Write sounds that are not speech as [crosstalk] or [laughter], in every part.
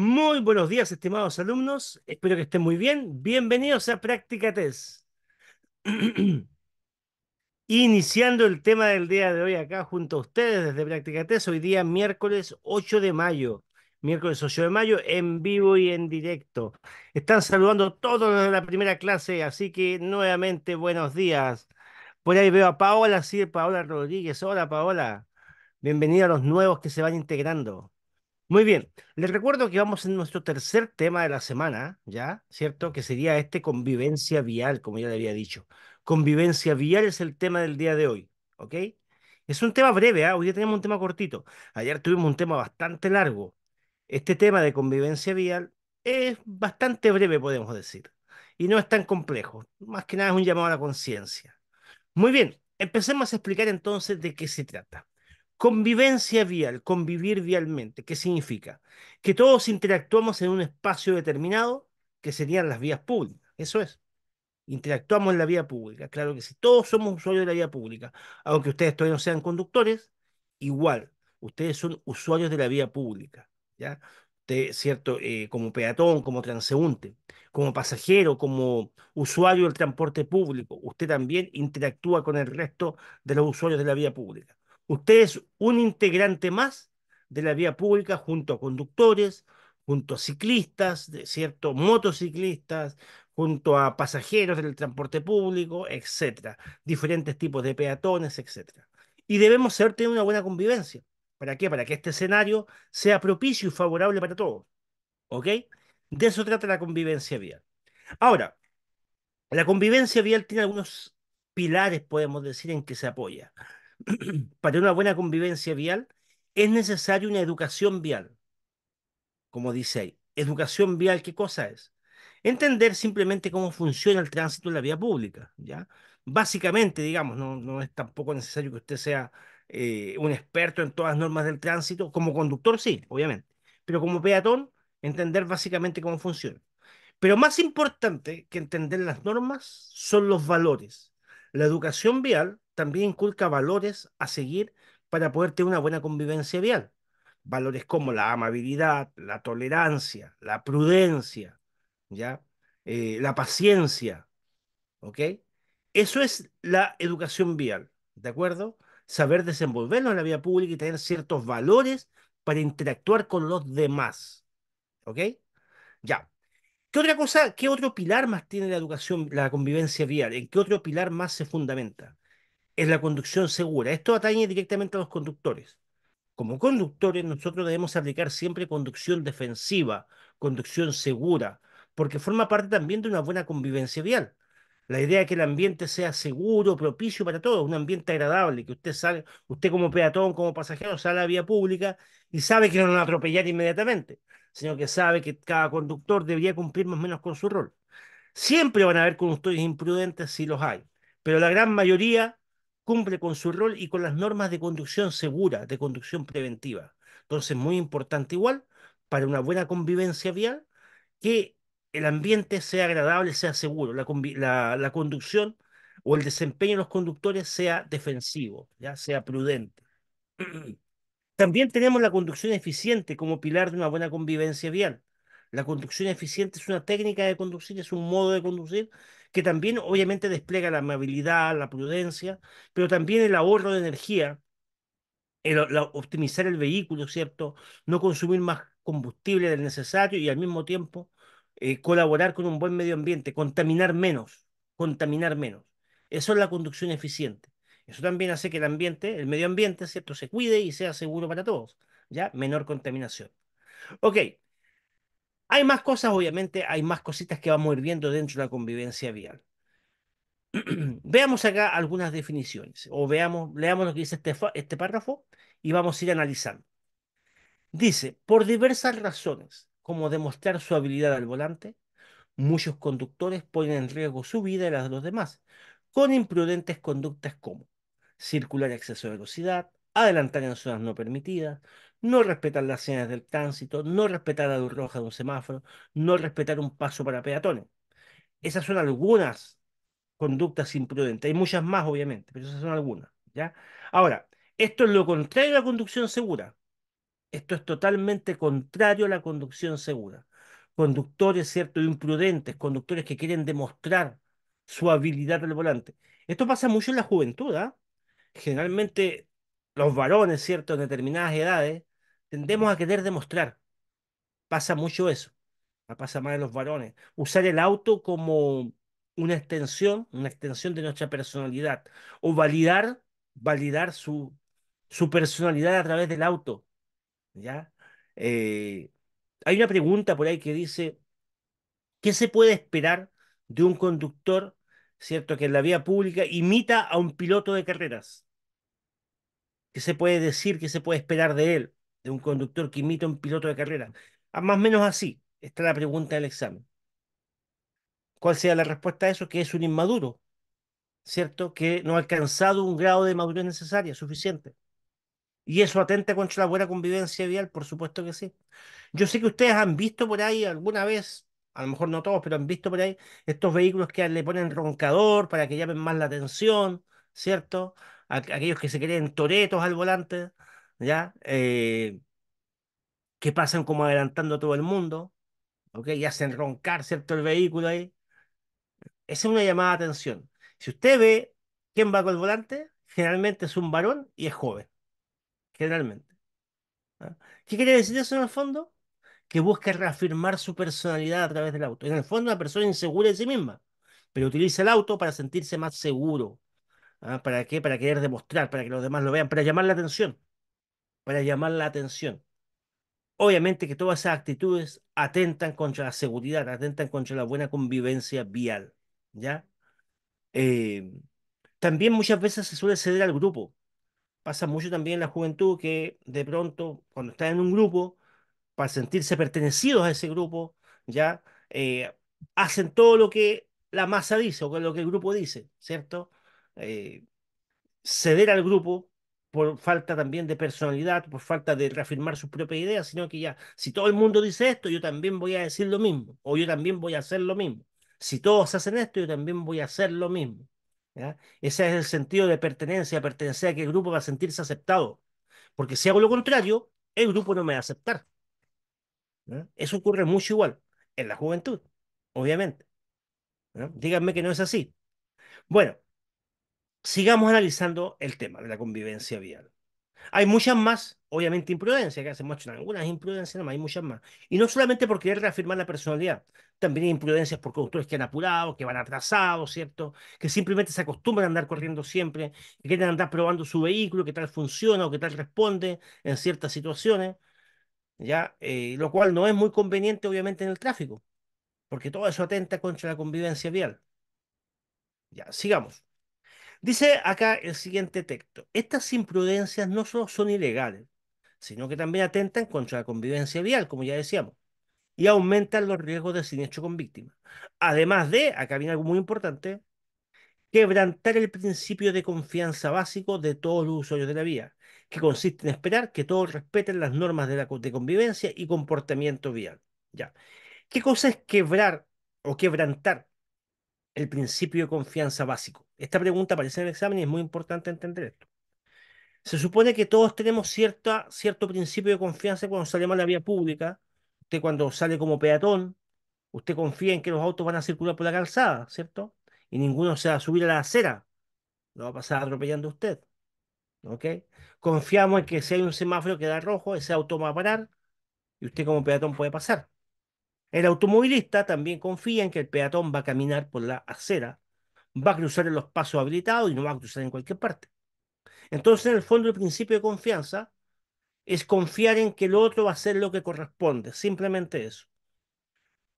Muy buenos días, estimados alumnos. Espero que estén muy bien. Bienvenidos a Práctica Test. [clears throat] Iniciando el tema del día de hoy acá junto a ustedes desde Práctica Test, hoy día miércoles 8 de mayo. Miércoles 8 de mayo en vivo y en directo. Están saludando todos los de la primera clase, así que nuevamente buenos días. Por ahí veo a Paola, sí, Paola Rodríguez. Hola, Paola. Bienvenida a los nuevos que se van integrando. Muy bien, les recuerdo que vamos en nuestro tercer tema de la semana, ¿ya? ¿Cierto? Que sería este convivencia vial, como ya le había dicho. Convivencia vial es el tema del día de hoy, ¿ok? Es un tema breve, ¿ah? hoy ya tenemos un tema cortito. Ayer tuvimos un tema bastante largo. Este tema de convivencia vial es bastante breve, podemos decir, y no es tan complejo. Más que nada es un llamado a la conciencia. Muy bien, empecemos a explicar entonces de qué se trata. Convivencia vial, convivir vialmente, ¿qué significa? Que todos interactuamos en un espacio determinado, que serían las vías públicas, eso es. Interactuamos en la vía pública, claro que sí, todos somos usuarios de la vía pública, aunque ustedes todavía no sean conductores, igual, ustedes son usuarios de la vía pública, ¿ya? ¿cierto? Eh, como peatón, como transeúnte, como pasajero, como usuario del transporte público, usted también interactúa con el resto de los usuarios de la vía pública. Usted es un integrante más de la vía pública junto a conductores, junto a ciclistas, de cierto, motociclistas, junto a pasajeros del transporte público, etcétera, diferentes tipos de peatones, etcétera. Y debemos ser tener una buena convivencia. ¿Para qué? Para que este escenario sea propicio y favorable para todos. ¿Ok? De eso trata la convivencia vial. Ahora, la convivencia vial tiene algunos pilares, podemos decir, en que se apoya. [clears throat] para una buena convivencia vial, es necesaria una educación vial. Como dice ahí, educación vial, ¿qué cosa es? Entender simplemente cómo funciona el tránsito en la vía pública, ¿ya? Básicamente, digamos, no, no es tampoco necesario que usted sea eh, un experto en todas las normas del tránsito, como conductor sí, obviamente, pero como peatón, entender básicamente cómo funciona. Pero más importante que entender las normas son los valores. La educación vial también inculca valores a seguir para poder tener una buena convivencia vial. Valores como la amabilidad, la tolerancia, la prudencia, ¿ya? Eh, la paciencia. ¿Ok? Eso es la educación vial, ¿de acuerdo? Saber desenvolvernos en la vía pública y tener ciertos valores para interactuar con los demás. ¿Ok? Ya. ¿Qué otra cosa, qué otro pilar más tiene la educación, la convivencia vial? ¿En qué otro pilar más se fundamenta? es la conducción segura. Esto atañe directamente a los conductores. Como conductores, nosotros debemos aplicar siempre conducción defensiva, conducción segura, porque forma parte también de una buena convivencia vial. La idea de que el ambiente sea seguro, propicio para todos, un ambiente agradable, que usted sale, usted como peatón, como pasajero, sale a la vía pública y sabe que no lo van atropellar inmediatamente, sino que sabe que cada conductor debería cumplir más o menos con su rol. Siempre van a haber conductores imprudentes si los hay, pero la gran mayoría cumple con su rol y con las normas de conducción segura, de conducción preventiva. Entonces, muy importante igual para una buena convivencia vial que el ambiente sea agradable, sea seguro, la, conducción o el desempeño de los conductores sea defensivo, sea prudente. [clears throat] También tenemos la conducción eficiente como pilar de una buena convivencia vial. La conducción eficiente es una técnica de conducir, es un modo de conducir que también obviamente despliega la amabilidad, la prudencia, pero también el ahorro de energía, el, optimizar el vehículo, ¿cierto? No consumir más combustible del necesario y al mismo tiempo eh, colaborar con un buen medio ambiente, contaminar menos, contaminar menos. Eso es la conducción eficiente. Eso también hace que el ambiente, el medio ambiente, ¿cierto?, se cuide y sea seguro para todos, ¿ya? Menor contaminación. Ok, hay más cosas, obviamente, hay más cositas que vamos a ir viendo dentro de la convivencia vial. [clears throat] veamos acá algunas definiciones o veamos, leamos lo que dice este, este párrafo y vamos a ir analizando. Dice, por diversas razones, como demostrar su habilidad al volante, muchos conductores ponen en riesgo su vida y las de los demás, con imprudentes conductas como circular a exceso de velocidad, adelantar en zonas no permitidas, no respetar las señales del tránsito, no respetar la luz roja de un semáforo, no respetar un paso para peatones. Esas son algunas conductas imprudentes. Hay muchas más, obviamente, pero esas son algunas. ¿ya? Ahora, esto es lo contrario a la conducción segura. Esto es totalmente contrario a la conducción segura. Conductores, ¿cierto? Imprudentes, conductores que quieren demostrar su habilidad al volante. Esto pasa mucho en la juventud, ¿ah? Generalmente los varones, ¿cierto? En determinadas edades, Tendemos a querer demostrar. Pasa mucho eso. Pasa más en los varones. Usar el auto como una extensión, una extensión de nuestra personalidad. O validar, validar su, su personalidad a través del auto. ¿Ya? Eh, hay una pregunta por ahí que dice, ¿qué se puede esperar de un conductor, cierto, que en la vía pública imita a un piloto de carreras? ¿Qué se puede decir, qué se puede esperar de él? un conductor que imita un piloto de carrera. Ah, más o menos así está la pregunta del examen. ¿Cuál sea la respuesta a eso? Que es un inmaduro, ¿cierto? Que no ha alcanzado un grado de madurez necesaria, suficiente. ¿Y eso atenta contra la buena convivencia vial? Por supuesto que sí. Yo sé que ustedes han visto por ahí alguna vez, a lo mejor no todos, pero han visto por ahí estos vehículos que le ponen roncador para que llamen más la atención, ¿cierto? aquellos que se creen toretos al volante, ¿ya? Eh, que pasan como adelantando a todo el mundo, ¿ok? Y hacen roncar, ¿cierto?, el vehículo ahí. Esa es una llamada de atención. Si usted ve quién va con el volante, generalmente es un varón y es joven. Generalmente. ¿Qué quiere decir eso en el fondo? Que busca reafirmar su personalidad a través del auto. En el fondo, una persona insegura en sí misma, pero utiliza el auto para sentirse más seguro. ¿ah? ¿Para qué? Para querer demostrar, para que los demás lo vean, para llamar la atención para llamar la atención. Obviamente que todas esas actitudes atentan contra la seguridad, atentan contra la buena convivencia vial, ¿ya? Eh, también muchas veces se suele ceder al grupo. Pasa mucho también en la juventud que de pronto, cuando está en un grupo, para sentirse pertenecidos a ese grupo, ¿ya? Eh, hacen todo lo que la masa dice o lo que el grupo dice, ¿cierto? Eh, ceder al grupo por falta también de personalidad, por falta de reafirmar sus propias ideas, sino que ya, si todo el mundo dice esto, yo también voy a decir lo mismo, o yo también voy a hacer lo mismo. Si todos hacen esto, yo también voy a hacer lo mismo. ¿ya? Ese es el sentido de pertenencia, pertenecer a que el grupo va a sentirse aceptado. Porque si hago lo contrario, el grupo no me va a aceptar. Eso ocurre mucho igual en la juventud, obviamente. Díganme que no es así. Bueno, sigamos analizando el tema de la convivencia vial. Hay muchas más, obviamente, imprudencias, que se muestran algunas imprudencias, no hay muchas más. Y no solamente por querer reafirmar la personalidad, también hay imprudencias por conductores que han apurado, que van atrasados, ¿cierto? Que simplemente se acostumbran a andar corriendo siempre, que quieren andar probando su vehículo, que tal funciona o qué tal responde en ciertas situaciones, ¿ya? Eh, lo cual no es muy conveniente, obviamente, en el tráfico, porque todo eso atenta contra la convivencia vial. Ya, sigamos. Dice acá el siguiente texto, estas imprudencias no solo son ilegales, sino que también atentan contra la convivencia vial, como ya decíamos, y aumentan los riesgos de siniestro con víctimas. Además de, acá viene algo muy importante, quebrantar el principio de confianza básico de todos los usuarios de la vía, que consiste en esperar que todos respeten las normas de, convivencia y comportamiento vial. Ya. ¿Qué cosa es quebrar o quebrantar el principio de confianza básico? Esta pregunta aparece en el examen y es muy importante entender esto. Se supone que todos tenemos cierta, cierto principio de confianza cuando salimos a la vía pública. Usted cuando sale como peatón, usted confía en que los autos van a circular por la calzada, ¿cierto? Y ninguno se va a subir a la acera. No va a pasar atropellando a usted. ¿Ok? Confiamos en que si hay un semáforo que da rojo, ese auto va a parar y usted como peatón puede pasar. El automovilista también confía en que el peatón va a caminar por la acera, va a cruzar en los pasos habilitados y no va a cruzar en cualquier parte. Entonces, en el fondo, el principio de confianza es confiar en que el otro va a hacer lo que corresponde, simplemente eso.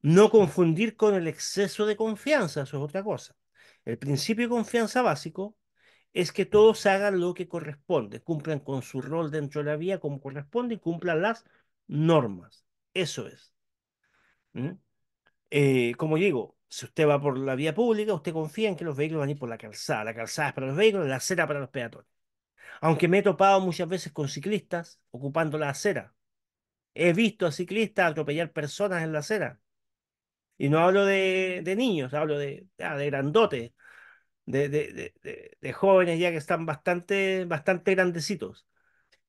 No confundir con el exceso de confianza, eso es otra cosa. El principio de confianza básico es que todos hagan lo que corresponde, cumplan con su rol dentro de la vía como corresponde y cumplan las normas. Eso es. Eh, como digo, si usted va por la vía pública, usted confía en que los vehículos van a ir por la calzada. La calzada es para los vehículos, la acera para los peatones. Aunque me he topado muchas veces con ciclistas ocupando la acera. He visto a ciclistas atropellar personas en la acera. Y no hablo de, niños, hablo de, ah, de grandotes, de, de, de, jóvenes ya que están bastante, bastante grandecitos.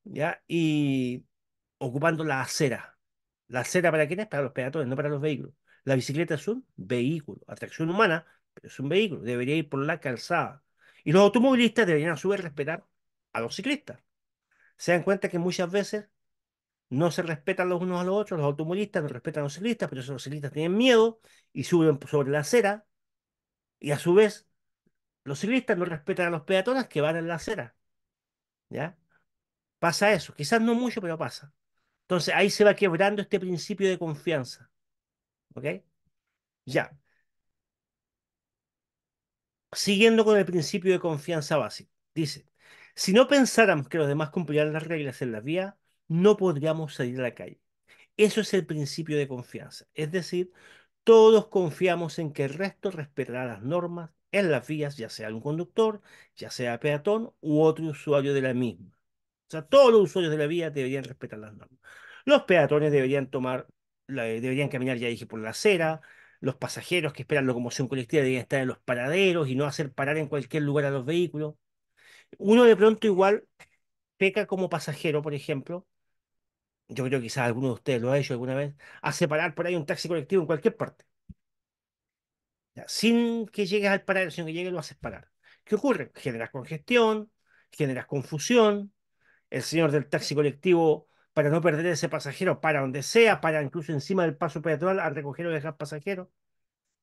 ¿ya? Y ocupando la acera la acera, para quién es? Para los peatones, no para los vehículos. La bicicleta es un vehículo, atracción humana, pero es un vehículo, debería ir por la calzada. Y los automovilistas deberían a su vez respetar a los ciclistas. Se dan cuenta que muchas veces no se respetan los unos a los otros, los automovilistas no respetan a los ciclistas, pero los ciclistas tienen miedo y suben sobre la acera, y a su vez los ciclistas no respetan a los peatones que van en la acera. ¿Ya? Pasa eso, quizás no mucho, pero pasa. Entonces ahí se va quebrando este principio de confianza. ¿Ok? Ya. Siguiendo con el principio de confianza básico. Dice, si no pensáramos que los demás cumplirán las reglas en la vía, no podríamos salir a la calle. Eso es el principio de confianza. Es decir, todos confiamos en que el resto respetará las normas en las vías, ya sea un conductor, ya sea peatón u otro usuario de la misma sea, todos los usuarios de la vía deberían respetar las normas. Los peatones deberían tomar, deberían caminar, ya dije, por la acera. Los pasajeros que esperan locomoción colectiva deberían estar en los paraderos y no hacer parar en cualquier lugar a los vehículos. Uno de pronto igual peca como pasajero, por ejemplo. Yo creo que quizás alguno de ustedes lo ha hecho alguna vez, hace parar por ahí un taxi colectivo en cualquier parte. sin que llegues al paradero, sin que llegues lo haces parar. ¿Qué ocurre? Generas congestión, generas confusión, el señor del taxi colectivo para no perder ese pasajero, para donde sea, para incluso encima del paso peatonal a recoger o dejar pasajero.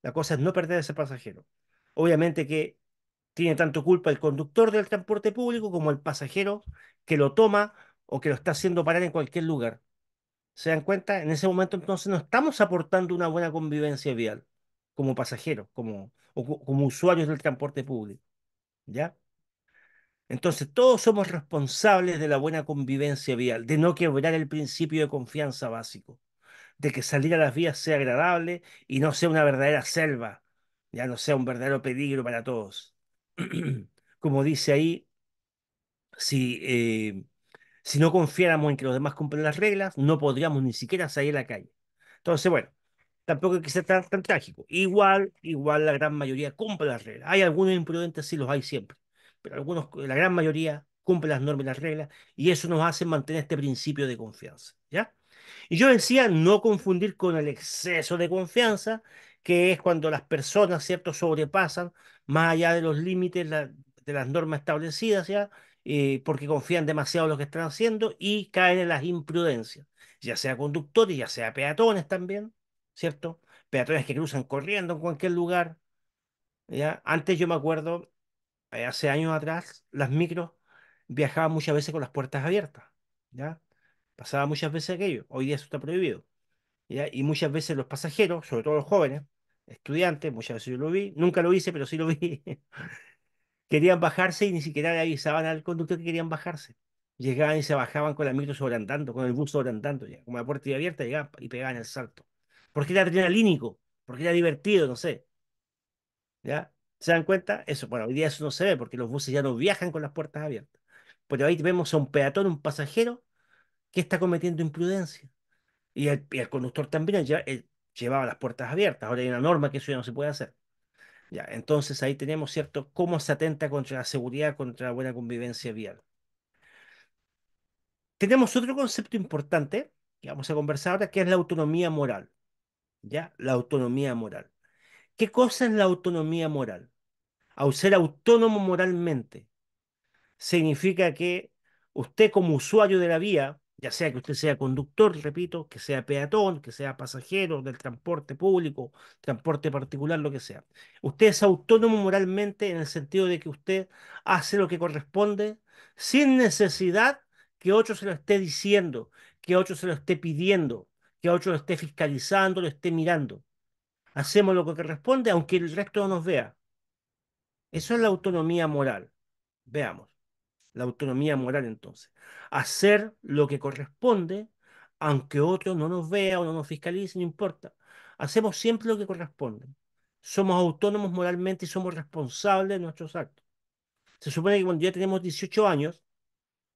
La cosa es no perder ese pasajero. Obviamente que tiene tanto culpa el conductor del transporte público como el pasajero que lo toma o que lo está haciendo parar en cualquier lugar. ¿Se dan cuenta? En ese momento entonces no estamos aportando una buena convivencia vial como pasajeros, como, como usuarios del transporte público. ¿Ya? Entonces, todos somos responsables de la buena convivencia vial, de no quebrar el principio de confianza básico, de que salir a las vías sea agradable y no sea una verdadera selva, ya no sea un verdadero peligro para todos. [clears throat] Como dice ahí, si, eh, si no confiáramos en que los demás cumplen las reglas, no podríamos ni siquiera salir a la calle. Entonces, bueno, tampoco hay que ser tan, trágico. Igual, igual la gran mayoría cumple las reglas. Hay algunos imprudentes, sí los hay siempre pero algunos, la gran mayoría cumple las normas y las reglas, y eso nos hace mantener este principio de confianza. ¿ya? Y yo decía no confundir con el exceso de confianza, que es cuando las personas ¿cierto? sobrepasan más allá de los límites de las normas establecidas, ¿ya? Eh, porque confían demasiado en lo que están haciendo y caen en las imprudencias, ya sea conductores, ya sea peatones también, ¿cierto? Peatones que cruzan corriendo en cualquier lugar. ¿ya? Antes yo me acuerdo eh, hace años atrás, las micros viajaban muchas veces con las puertas abiertas, ¿ya? Pasaba muchas veces aquello, hoy día eso está prohibido, ¿ya? Y muchas veces los pasajeros, sobre todo los jóvenes, estudiantes, muchas veces yo lo vi, nunca lo hice, pero sí lo vi, [laughs] querían bajarse y ni siquiera le avisaban al conductor que querían bajarse. Llegaban y se bajaban con la micro tanto, con el bus sobreandando, ya, con la puerta abierta, llegaban y pegaban el salto. Porque era adrenalínico, porque era divertido, no sé. ¿Ya? ¿Se dan cuenta? Eso, bueno, hoy día eso no se ve porque los buses ya no viajan con las puertas abiertas. Pero ahí vemos a un peatón, un pasajero, que está cometiendo imprudencia. Y el, conductor también ya, llevaba las puertas abiertas. Ahora hay una norma que eso ya no se puede hacer. Ya, entonces ahí tenemos, ¿cierto?, cómo se atenta contra la seguridad, contra la buena convivencia vial. Tenemos otro concepto importante que vamos a conversar ahora, que es la autonomía moral. ¿Ya? La autonomía moral. ¿Qué cosa es la autonomía moral? Al ser autónomo moralmente, significa que usted como usuario de la vía, ya sea que usted sea conductor, repito, que sea peatón, que sea pasajero del transporte público, transporte particular, lo que sea, usted es autónomo moralmente en el sentido de que usted hace lo que corresponde sin necesidad que otro se lo esté diciendo, que otro se lo esté pidiendo, que otro lo esté fiscalizando, lo esté mirando hacemos lo que corresponde, aunque el resto no nos vea. Eso es la autonomía moral. Veamos, la autonomía moral entonces. Hacer lo que corresponde, aunque otro no nos vea o no nos fiscalice, no importa. Hacemos siempre lo que corresponde. Somos autónomos moralmente y somos responsables de nuestros actos. Se supone que cuando ya tenemos 18 años,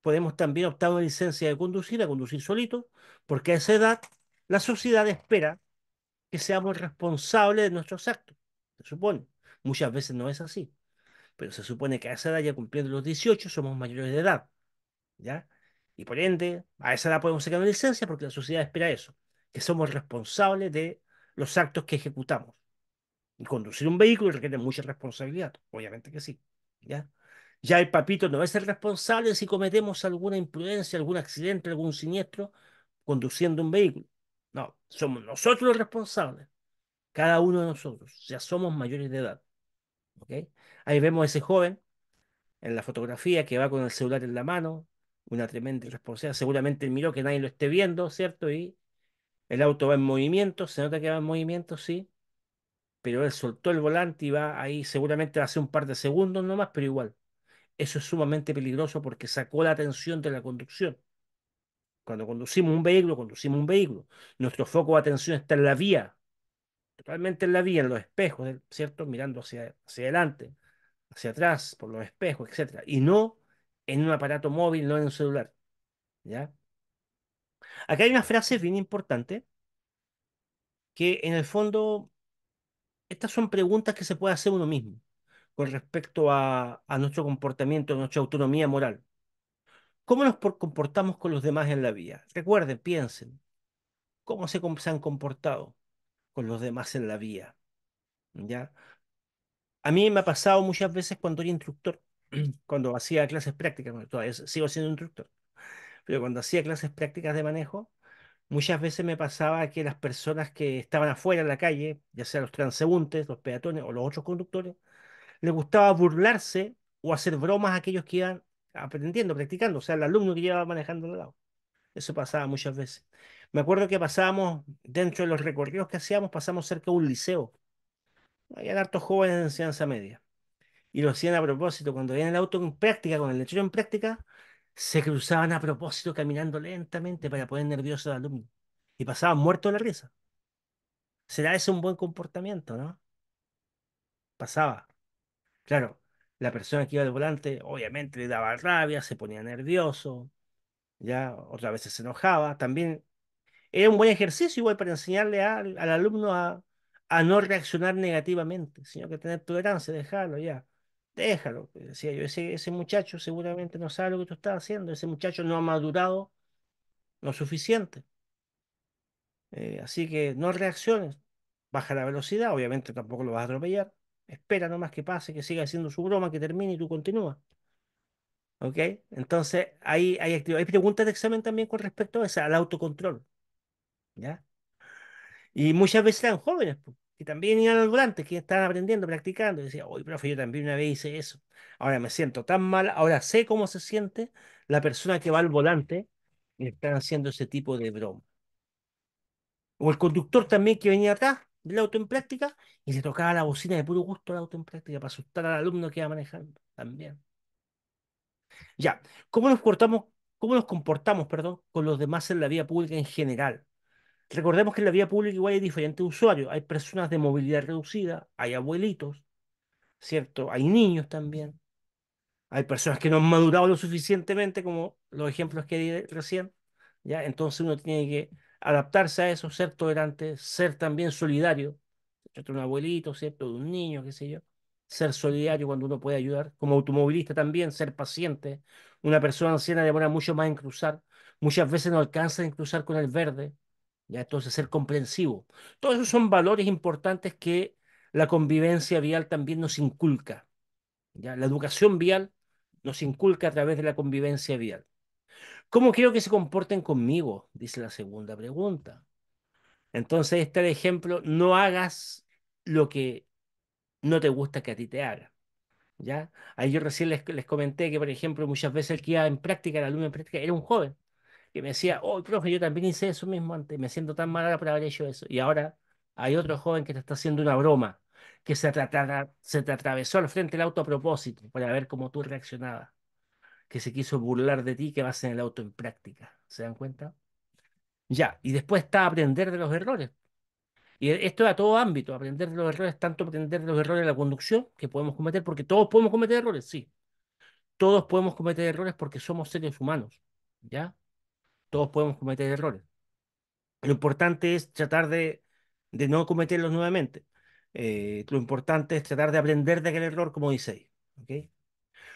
podemos también optar una licencia de conducir, a conducir solito, porque a esa edad la sociedad espera que seamos responsables de nuestros actos. Se supone. Muchas veces no es así. Pero se supone que a esa edad, ya cumpliendo los 18, somos mayores de edad. ¿Ya? Y por ende, a esa edad podemos sacar una licencia porque la sociedad espera eso. Que somos responsables de los actos que ejecutamos. Y conducir un vehículo requiere mucha responsabilidad. Obviamente que sí. ¿Ya? Ya el papito no es ser responsable si cometemos alguna imprudencia, algún accidente, algún siniestro conduciendo un vehículo. No, somos nosotros los responsables, cada uno de nosotros, ya somos mayores de edad. ¿ok? Ahí vemos a ese joven en la fotografía que va con el celular en la mano, una tremenda irresponsabilidad. Seguramente miró que nadie lo esté viendo, ¿cierto? Y el auto va en movimiento, se nota que va en movimiento, sí, pero él soltó el volante y va ahí, seguramente hace un par de segundos nomás, pero igual. Eso es sumamente peligroso porque sacó la atención de la conducción. Cuando conducimos un vehículo, conducimos un vehículo. Nuestro foco de atención está en la vía, totalmente en la vía, en los espejos, eh, ¿cierto? Mirando hacia, hacia adelante, hacia atrás, por los espejos, etc. Y no en un aparato móvil, no en un celular. ¿Ya? Acá hay una frase bien importante que en el fondo estas son preguntas que se puede hacer uno mismo con respecto a, a nuestro comportamiento, a nuestra autonomía moral. ¿Cómo nos comportamos con los demás en la vía? Recuerden, piensen, ¿cómo se, han comportado con los demás en la vía? ¿Ya? A mí me ha pasado muchas veces cuando era instructor, [clears throat] cuando hacía clases prácticas, todavía sigo siendo instructor, pero cuando hacía clases prácticas de manejo, muchas veces me pasaba que las personas que estaban afuera en la calle, ya sea los transeúntes, los peatones o los otros conductores, les gustaba burlarse o hacer bromas a aquellos que iban aprendiendo, practicando, o sea, el alumno que llevaba manejando el lado. Eso pasaba muchas veces. Me acuerdo que pasábamos, dentro de los recorridos que hacíamos, pasamos cerca de un liceo. había hartos jóvenes de enseñanza media. Y lo hacían a propósito. Cuando en el auto en práctica, con el lechero en práctica, se cruzaban a propósito caminando lentamente para poner nervioso al alumno. Y pasaban muertos de la risa. ¿Será ese un buen comportamiento, no? Pasaba. Claro, la persona que iba al volante obviamente le daba rabia, se ponía nervioso, ya otras veces se enojaba. También era un buen ejercicio igual para enseñarle al alumno a, no reaccionar negativamente, sino que tener tolerancia, dejarlo ya. Déjalo, decía yo, ese, ese muchacho seguramente no sabe lo que tú estás haciendo, ese muchacho no ha madurado lo suficiente. Eh, así que no reacciones, baja la velocidad, obviamente tampoco lo vas a atropellar espera nomás que pase, que siga haciendo su broma, que termine y tú continúa. ¿Ok? Entonces, hay, hay, hay preguntas de examen también con respecto a eso, al autocontrol. ¿Ya? Y muchas veces eran jóvenes, que también iban al volante, que estaban aprendiendo, practicando, y decía, oye, profe, yo también una vez hice eso. Ahora me siento tan mal, ahora sé cómo se siente la persona que va al volante y están haciendo ese tipo de broma. O el conductor también que venía acá del auto en práctica y se tocaba la bocina de puro gusto al auto en práctica para asustar al alumno que iba manejando también. Ya, ¿cómo nos comportamos, cómo nos comportamos perdón, con los demás en la vía pública en general? Recordemos que en la vía pública igual hay diferentes usuarios. Hay personas de movilidad reducida, hay abuelitos, ¿cierto? Hay niños también. Hay personas que no han madurado lo suficientemente, como los ejemplos que di recién. ¿ya? Entonces uno tiene que adaptarse a eso, ser tolerante, ser también solidario, un abuelito, ¿cierto? De un niño, qué sé yo, ser solidario cuando uno puede ayudar, como automovilista también, ser paciente, una persona anciana demora mucho más en cruzar, muchas veces no alcanza en cruzar con el verde, ya entonces ser comprensivo. Todos esos son valores importantes que la convivencia vial también nos inculca. ¿ya? La educación vial nos inculca a través de la convivencia vial. ¿Cómo quiero que se comporten conmigo? Dice la segunda pregunta. Entonces este el ejemplo, no hagas lo que no te gusta que a ti te haga. ¿ya? Ahí yo recién les, comenté que, por ejemplo, muchas veces el que iba en práctica, el alumno en práctica, era un joven que me decía, oh, profe, yo también hice eso mismo antes, me siento tan mal por haber hecho eso. Y ahora hay otro joven que te está haciendo una broma, que se, se te atravesó al frente el auto a propósito para ver cómo tú reaccionabas que se quiso burlar de ti, que vas en el auto en práctica. ¿Se dan cuenta? Ya, y después está aprender de los errores. Y e, esto es a todo ámbito, aprender de los errores, tanto aprender de los errores de la conducción que podemos cometer, porque todos podemos cometer errores, sí. Todos podemos cometer errores porque somos seres humanos, ¿ya? Todos podemos cometer errores. Lo importante es tratar de, de no cometerlos nuevamente. Eh, lo importante es tratar de aprender de aquel error, como dice ahí.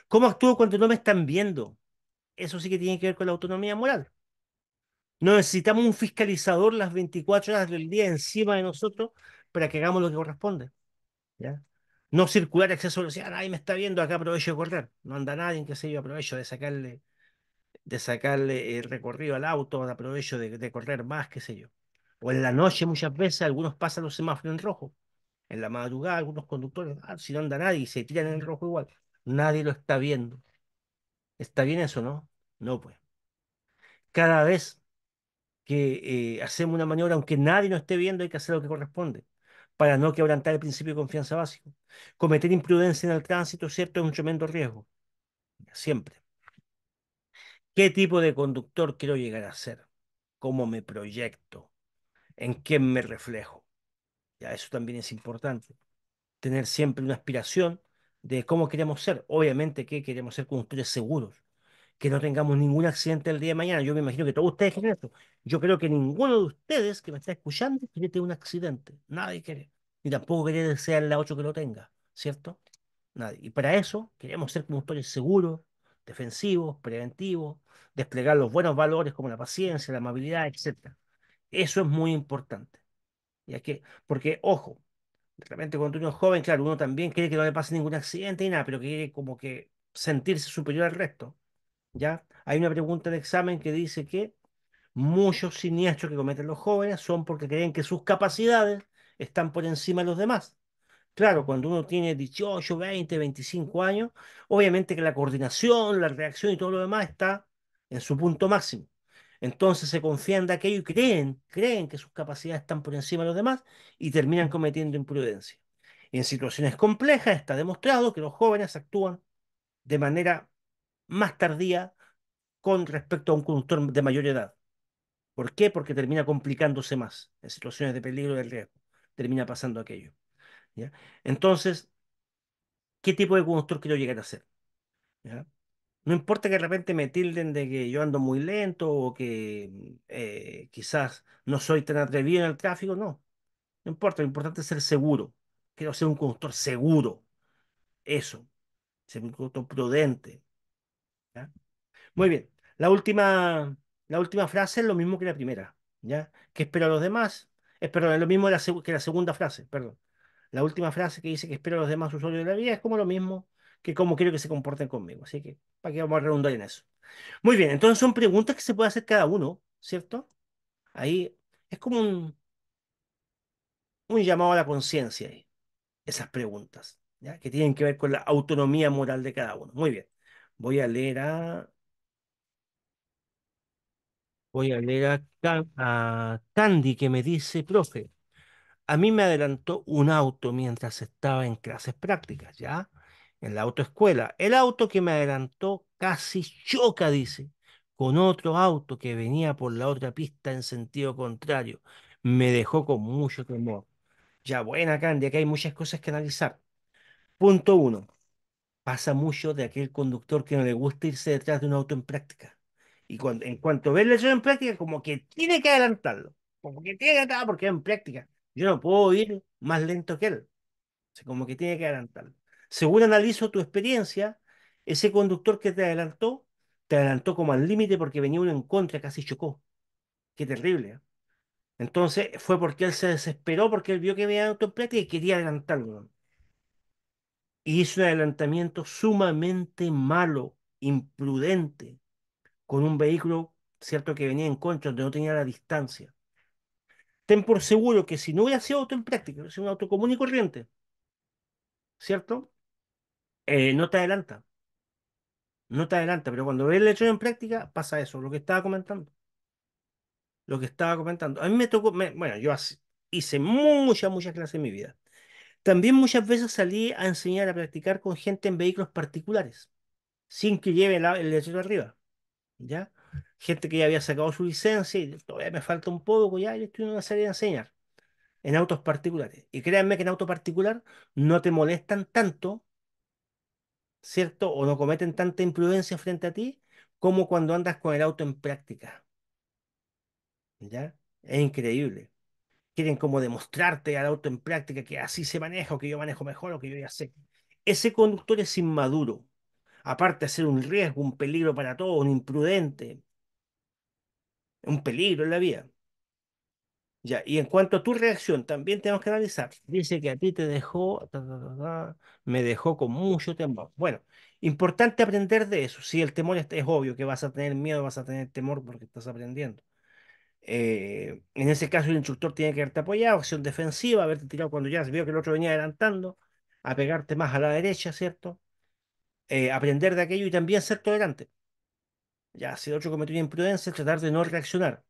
¿Cómo actúo cuando no me están viendo? Eso sí que tiene que ver con la autonomía moral. No necesitamos un fiscalizador las 24 horas del día encima de nosotros para que hagamos lo que corresponde. No circular exceso de velocidad, nadie me está viendo, acá aprovecho de correr. No anda nadie, qué sé yo aprovecho de sacarle, de sacarle el eh, recorrido al auto, aprovecho de, correr más, qué sé yo. O en la noche muchas veces algunos pasan los semáforos en rojo. En la madrugada algunos conductores, ah, si no anda nadie, se tiran en el rojo igual. Nadie lo está viendo. ¿Está bien eso, no? No, pues. Cada vez que eh, hacemos una maniobra, aunque nadie nos esté viendo, hay que hacer lo que corresponde para no quebrantar el principio de confianza básico. Cometer imprudencia en el tránsito, ¿cierto? Es un tremendo riesgo. Siempre. ¿Qué tipo de conductor quiero llegar a ser? ¿Cómo me proyecto? ¿En qué me reflejo? Ya eso también es importante. Tener siempre una aspiración de cómo queremos ser. Obviamente que queremos ser conductores seguros, que no tengamos ningún accidente el día de mañana. Yo me imagino que todos ustedes quieren eso. Yo creo que ninguno de ustedes que me está escuchando quiere tener un accidente. Nadie quiere. Ni tampoco quiere desear la 8 que lo tenga, ¿cierto? Nadie. Y para eso queremos ser conductores seguros, defensivos, preventivos, desplegar los buenos valores como la paciencia, la amabilidad, etc. Eso es muy importante. Ya que, porque, ojo, de cuando uno es joven, claro, uno también quiere que no le pase ningún accidente y nada, pero quiere como que sentirse superior al resto. ¿Ya? Hay una pregunta de examen que dice que muchos siniestros que cometen los jóvenes son porque creen que sus capacidades están por encima de los demás. Claro, cuando uno tiene 18, 20, 25 años, obviamente que la coordinación, la reacción y todo lo demás está en su punto máximo. Entonces se confían de aquello y creen, creen que sus capacidades están por encima de los demás y terminan cometiendo imprudencia. en situaciones complejas está demostrado que los jóvenes actúan de manera más tardía con respecto a un conductor de mayor edad. ¿Por qué? Porque termina complicándose más en situaciones de peligro y de riesgo. Termina pasando aquello. ¿ya? Entonces, ¿qué tipo de conductor quiero llegar a ser? ¿Ya? No importa que de repente me tilden de que yo ando muy lento o que mm, eh, quizás no soy tan atrevido en el tráfico, no. No importa, lo importante es ser seguro. Quiero ser un conductor seguro. Eso. Ser un conductor prudente. Muy bien. La última, la última frase es lo mismo que la primera. ¿ya? Que espero a los demás. Es, es lo mismo que la segunda frase, perdón. La última frase que dice que espero a los demás usuarios de la vía es como lo mismo que cómo quiero que se comporten conmigo. Así que, ¿para qué vamos a redundar en eso? Muy bien, entonces son preguntas que se puede hacer cada uno, ¿cierto? Ahí es como un, un llamado a la conciencia esas preguntas, ¿ya? que tienen que ver con la autonomía moral de cada uno. Muy bien, voy a leer a... Voy a leer a, a que me dice, profe, a mí me adelantó un auto mientras estaba en clases prácticas, ¿ya? en la autoescuela. El auto que me adelantó casi choca, dice, con otro auto que venía por la otra pista en sentido contrario. Me dejó con mucho temor. Ya buena, Candy, que hay muchas cosas que analizar. Punto uno. Pasa mucho de aquel conductor que no le gusta irse detrás de un auto en práctica. Y cuando, en cuanto ve el en práctica, como que tiene que adelantarlo. Como que tiene que porque en práctica. Yo no puedo ir más lento que él. como que tiene que adelantarlo. Según analizo tu experiencia, ese conductor que te adelantó, te adelantó como al límite porque venía uno en contra, casi chocó. Qué terrible. ¿eh? Entonces fue porque él se desesperó, porque él vio que había auto en práctica y quería adelantarlo. Y hizo un adelantamiento sumamente malo, imprudente, con un vehículo, cierto, que venía en contra, donde no tenía la distancia. Ten por seguro que si no hubiera sido auto en práctica, hubiera sido un auto común y corriente, ¿cierto? Eh, no te adelanta. No te adelanta, pero cuando ves el hecho en práctica pasa eso, lo que estaba comentando. Lo que estaba comentando. A mí me tocó, bueno, yo hice muchas, muchas clases en mi vida. También muchas veces salí a enseñar a practicar con gente en vehículos particulares, sin que lleve el letrero arriba. ¿Ya? Gente que ya había sacado su licencia y todavía me falta un poco, ya, yo estoy en una serie de enseñar en autos particulares. Y créanme que en auto particular no te molestan tanto ¿cierto? O no cometen tanta imprudencia frente a ti como cuando andas con el auto en práctica. ¿Ya? Es increíble. Quieren como demostrarte al auto en práctica que así se maneja o que yo manejo mejor o que yo ya sé. Ese conductor es inmaduro. Aparte de ser un riesgo, un peligro para todos, un imprudente. Un peligro en la vida y en cuanto a tu reacción, también tenemos que analizar. Dice que a ti te dejó, me dejó con mucho temor. Bueno, importante aprender de eso. Si el temor es, obvio que vas a tener miedo, vas a tener temor porque estás aprendiendo. Eh, en ese caso, el instructor tiene que haberte apoyado, acción defensiva, haberte tirado cuando ya se vio que el otro venía adelantando, a pegarte más a la derecha, ¿cierto? Eh, aprender de aquello y también ser tolerante. Ya, si el otro cometió una imprudencia, tratar de no reaccionar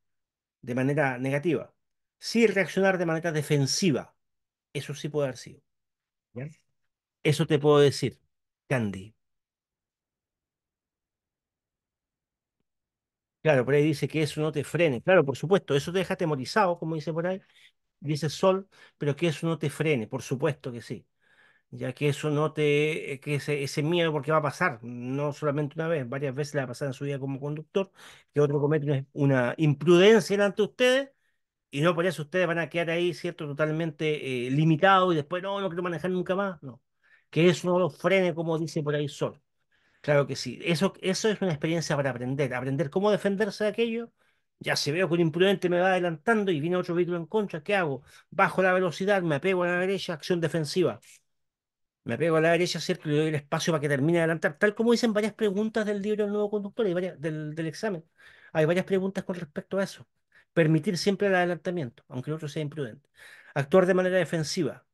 de manera negativa sí reaccionar de manera defensiva. Eso sí puede haber sido. Eso te puedo decir, Candy. Claro, por ahí dice que eso no te frene. Claro, por supuesto, eso te deja atemorizado, como dice por ahí, dice Sol, pero que eso no te frene, por supuesto que sí. Ya que eso no te, eh, que ese, miedo porque va a pasar, no solamente una vez, varias veces le va a pasar en su vida como conductor, que otro comete una, imprudencia delante de ustedes y no por eso ustedes van a quedar ahí, ¿cierto? Totalmente eh, limitados y después, no, no quiero manejar nunca más. No. Que eso no lo frene, como dice por ahí Sol. Claro que sí. Eso, eso es una experiencia para aprender. Aprender cómo defenderse de aquello. Ya se veo que un imprudente me va adelantando y viene otro vehículo en contra. ¿Qué hago? Bajo la velocidad, me apego a la derecha, acción defensiva. Me apego a la derecha, ¿cierto? Y doy el espacio para que termine de adelantar. Tal como dicen varias preguntas del libro del nuevo conductor y varias, del examen. Hay varias preguntas con respecto a eso permitir siempre el adelantamiento, aunque el otro sea imprudente, actuar de manera defensiva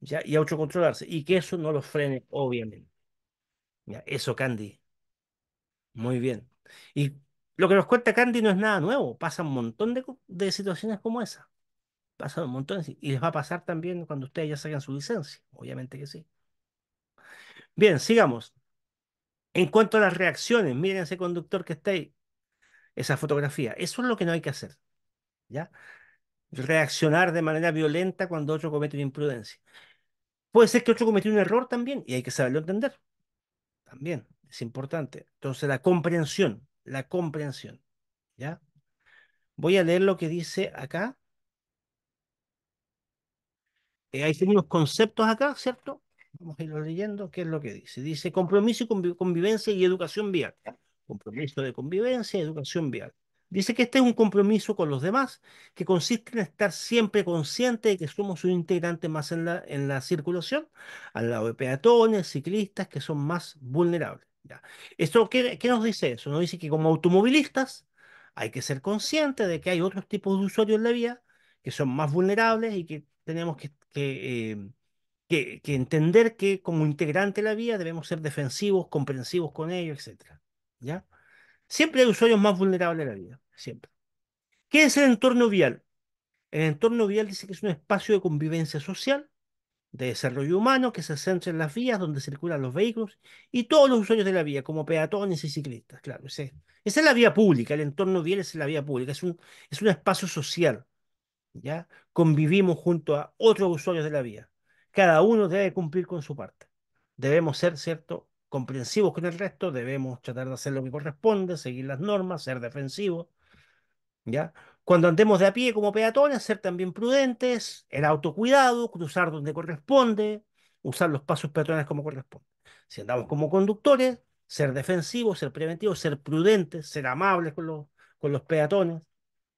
¿ya? y autocontrolarse, y que eso no los frene, obviamente. Eso, Candy. Muy bien. Y lo que nos cuenta Candy no es nada nuevo, pasa un montón de, situaciones como esa. Pasan un montón, y les va a pasar también cuando ustedes ya saquen su licencia, obviamente que sí. Bien, sigamos. En cuanto a las reacciones, miren ese conductor que está ahí, esa fotografía. Eso es lo que no hay que hacer. ¿ya? Reaccionar de manera violenta cuando otro comete una imprudencia. Puede ser que otro cometió un error también y hay que saberlo entender. También es importante. Entonces, la comprensión, la comprensión, ¿ya? Voy a leer lo que dice acá. Eh, hay algunos conceptos acá, ¿cierto? Vamos a irlo leyendo. ¿Qué es lo que dice? Dice compromiso y convivencia y educación vial. Compromiso de convivencia y educación vial. Dice que este es un compromiso con los demás, que consiste en estar siempre consciente de que somos un integrante más en la, en la circulación, al lado de peatones, ciclistas, que son más vulnerables. Ya. qué, qué nos dice eso? Nos dice que como automovilistas hay que ser conscientes de que hay otros tipos de usuarios en la vía que son más vulnerables y que tenemos que, que, eh, entender que como integrante de la vía debemos ser defensivos, comprensivos con ellos, etc. ¿Ya? Siempre hay usuarios más vulnerables de la vida, siempre. ¿Qué es el entorno vial? El entorno vial dice que es un espacio de convivencia social, de desarrollo humano, que se centra en las vías donde circulan los vehículos y todos los usuarios de la vía, como peatones y ciclistas, claro. esa es la vía pública, el entorno vial es la vía pública, es un, es un espacio social. ¿ya? Convivimos junto a otros usuarios de la vía. Cada uno debe cumplir con su parte. Debemos ser, ¿cierto?, comprensivos con el resto, debemos tratar de hacer lo que corresponde, seguir las normas, ser defensivos, ¿ya? Cuando andemos de a pie como peatones, ser también prudentes, el autocuidado, cruzar donde corresponde, usar los pasos peatonales como corresponde. Si andamos como conductores, ser defensivos, ser preventivos, ser prudentes, ser amables con los, con los peatones,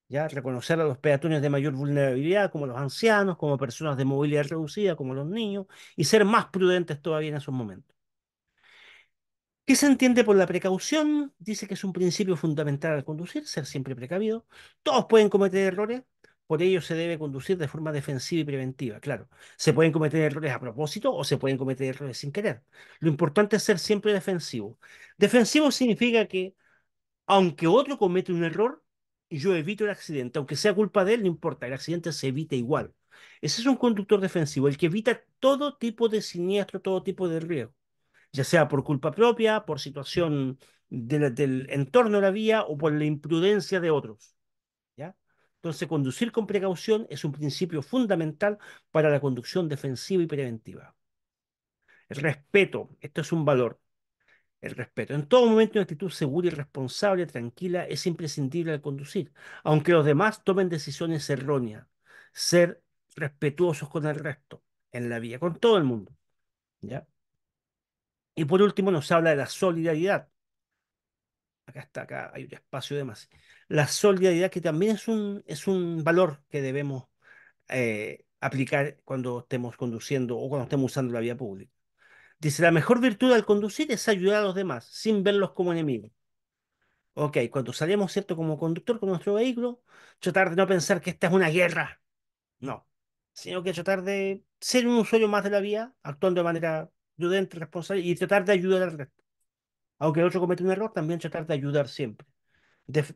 ¿ya? reconocer a los peatones de mayor vulnerabilidad, como los ancianos, como personas de movilidad reducida, como los niños, y ser más prudentes todavía en esos momentos. ¿Qué se entiende por la precaución? Dice que es un principio fundamental al conducir, ser siempre precavido. Todos pueden cometer errores, por ello se debe conducir de forma defensiva y preventiva, claro. Se pueden cometer errores a propósito o se pueden cometer errores sin querer. Lo importante es ser siempre defensivo. Defensivo significa que aunque otro comete un error, yo evito el accidente. Aunque sea culpa de él, no importa, el accidente se evita igual. Ese es un conductor defensivo, el que evita todo tipo de siniestro, todo tipo de riesgo ya sea por culpa propia, por situación del, entorno de la vía o por la imprudencia de otros. ¿ya? Entonces, conducir con precaución es un principio fundamental para la conducción defensiva y preventiva. El respeto, esto es un valor. El respeto. En todo momento, una actitud segura y responsable, tranquila, es imprescindible al conducir, aunque los demás tomen decisiones erróneas. Ser respetuosos con el resto, en la vía, con todo el mundo. ¿Ya? Y por último nos habla de la solidaridad. Acá está, acá hay un espacio de más. La solidaridad que también es un, es un valor que debemos eh, aplicar cuando estemos conduciendo o cuando estemos usando la vía pública. Dice, la mejor virtud al conducir es ayudar a los demás, sin verlos como enemigos. Ok, cuando salimos, ¿cierto? Como conductor con nuestro vehículo, tratar de no pensar que esta es una guerra. No, sino que tratar de ser un usuario más de la vía, actuando de manera entre responsable y tratar de ayudar al resto. Aunque el otro comete un error, también tratar de ayudar siempre.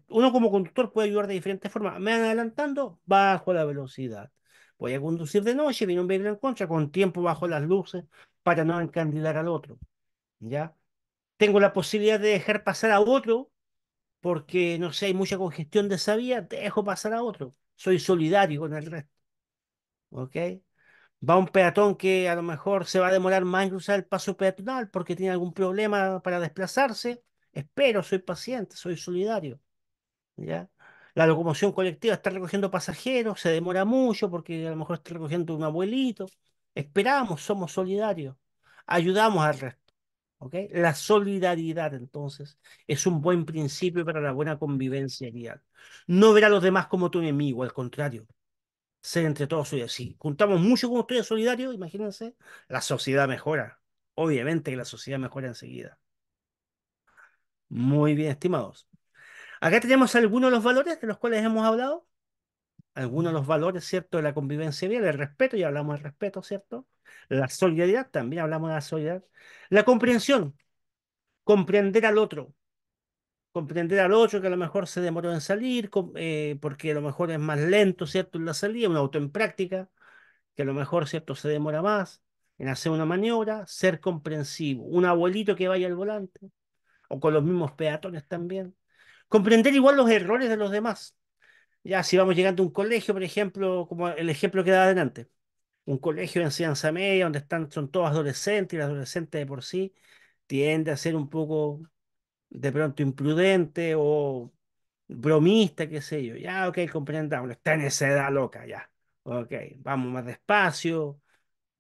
uno como conductor puede ayudar de diferentes formas. Me van adelantando, bajo la velocidad. Voy a conducir de noche, viene un vehículo en contra, con tiempo bajo las luces para no encandilar al otro. ¿Ya? Tengo la posibilidad de dejar pasar a otro porque, no sé, hay mucha congestión de esa vía, dejo pasar a otro. Soy solidario con el resto. ¿Ok? va un peatón que a lo mejor se va a demorar más en el paso peatonal porque tiene algún problema para desplazarse. Espero, soy paciente, soy solidario. ¿ya? La locomoción colectiva está recogiendo pasajeros, se demora mucho porque a lo mejor está recogiendo un abuelito. Esperamos, somos solidarios, ayudamos al resto. ¿okay? La solidaridad, entonces, es un buen principio para la buena convivencia ideal. No ver a los demás como tu enemigo, al contrario, ser entre todos suyos. Si juntamos mucho con ustedes solidarios, imagínense, la sociedad mejora. Obviamente que la sociedad mejora enseguida. Muy bien, estimados. Acá tenemos algunos de los valores de los cuales hemos hablado. Algunos de los valores, ¿cierto?, de la convivencia vial, el respeto, ya hablamos del respeto, ¿cierto? La solidaridad, también hablamos de la solidaridad. La comprensión, comprender al otro, comprender al otro que a lo mejor se demoró en salir, eh, porque a lo mejor es más lento, ¿cierto? En la salida, un auto en práctica, que a lo mejor, ¿cierto? Se demora más en hacer una maniobra, ser comprensivo, un abuelito que vaya al volante, o con los mismos peatones también. Comprender igual los errores de los demás. Ya si vamos llegando a un colegio, por ejemplo, como el ejemplo que da adelante, un colegio de enseñanza media donde están, son todos adolescentes y los adolescentes de por sí tiende a ser un poco de pronto imprudente o bromista, qué sé yo. Ya, ok, comprendamos, está en esa edad loca, ya. Ok, vamos más despacio,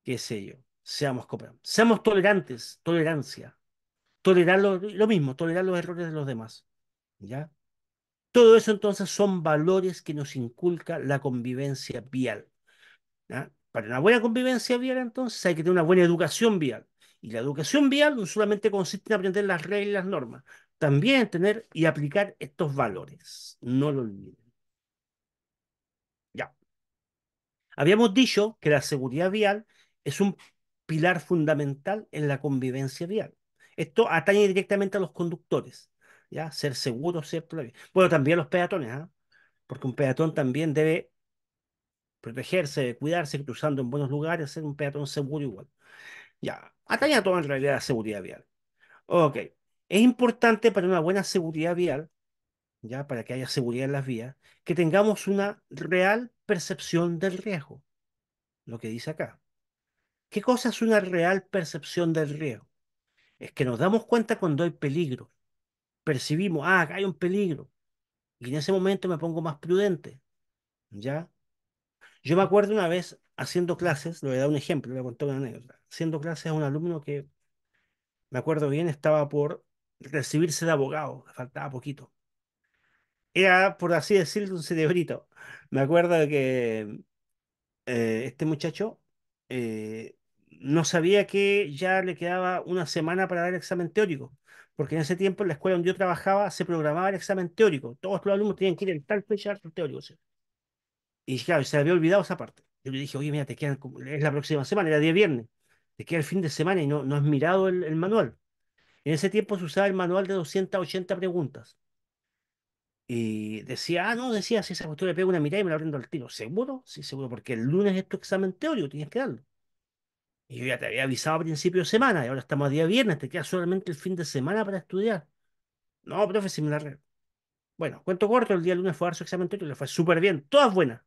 qué sé yo. Seamos, seamos tolerantes, tolerancia. Tolerar lo, mismo, tolerar los errores de los demás. ¿Ya? Todo eso entonces son valores que nos inculca la convivencia vial. Para una buena convivencia vial entonces hay que tener una buena educación vial. Y la educación vial no solamente consiste en aprender las reglas y las normas también tener y aplicar estos valores. No lo olviden. Ya. Habíamos dicho que la seguridad vial es un pilar fundamental en la convivencia vial. Esto atañe directamente a los conductores, ¿ya? Ser seguros, ¿cierto? Bueno, también a los peatones, ¿ah? Porque un peatón también debe protegerse, cuidarse, cruzando en buenos lugares, ser un peatón seguro igual. Ya, atañe a toda en realidad la seguridad vial. Ok. Es importante para una buena seguridad vial, ya para que haya seguridad en las vías, que tengamos una real percepción del riesgo, lo que dice acá. ¿Qué cosa es una real percepción del riesgo? Es que nos damos cuenta cuando hay peligro. Percibimos, ah, acá hay un peligro. Y en ese momento me pongo más prudente. ¿Ya? Yo me acuerdo una vez haciendo clases, le voy a dar un ejemplo, le voy a contar una anécdota. Haciendo clases a un alumno que, me acuerdo bien, estaba por recibirse de abogado, faltaba poquito. Era, por así decirlo, un cerebrito. Me acuerdo que eh, este muchacho eh, no sabía que ya le quedaba una semana para dar el examen teórico, porque en ese tiempo en la escuela donde yo trabajaba se programaba el examen teórico. Todos los alumnos tenían que ir en tal fecha al teórico. Y claro, se había olvidado esa parte. Yo le dije, oye, mira, te quedan, es la próxima semana, era día viernes, te queda el fin de semana y no, no has mirado el manual. En ese tiempo se usaba el manual de 280 preguntas. Y decía, ah, no, decía, si esa cuestión le pego una mirada y me la prendo al tiro. ¿Seguro? Sí, seguro, porque el lunes es tu examen teórico, tienes que darlo. Y yo ya te había avisado a principio de semana, y ahora estamos a día viernes, te queda solamente el fin de semana para estudiar. No, profe, si me la Bueno, cuento corto, el día lunes fue a dar su examen teórico, le fue súper bien, todas buenas.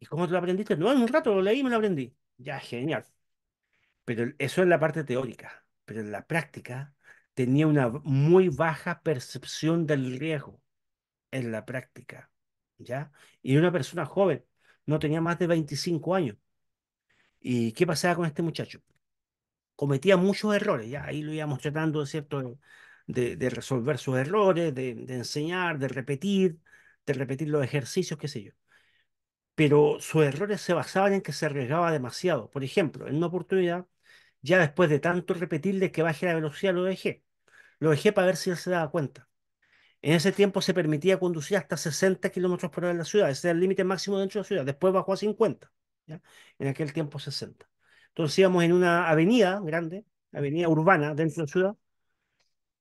¿Y cómo te lo aprendiste? No, en un rato lo leí y me lo aprendí. Ya, genial. Pero eso es la parte teórica. Pero en la práctica, tenía una muy baja percepción del riesgo en la práctica, ¿ya? Y una persona joven, no tenía más de 25 años. ¿Y qué pasaba con este muchacho? Cometía muchos errores, ya ahí lo íbamos tratando, ¿cierto? De, resolver sus errores, de, enseñar, de repetir, de repetir los ejercicios, qué sé yo pero sus errores se basaban en que se arriesgaba demasiado. Por ejemplo, en una oportunidad, ya después de tanto repetir de que baje la velocidad, lo dejé. Lo dejé para ver si él se daba cuenta. En ese tiempo se permitía conducir hasta 60 kilómetros por hora en la ciudad. Ese era el límite máximo dentro de la ciudad. Después bajó a 50. En aquel tiempo 60. Entonces íbamos en una avenida grande, avenida urbana dentro de la ciudad.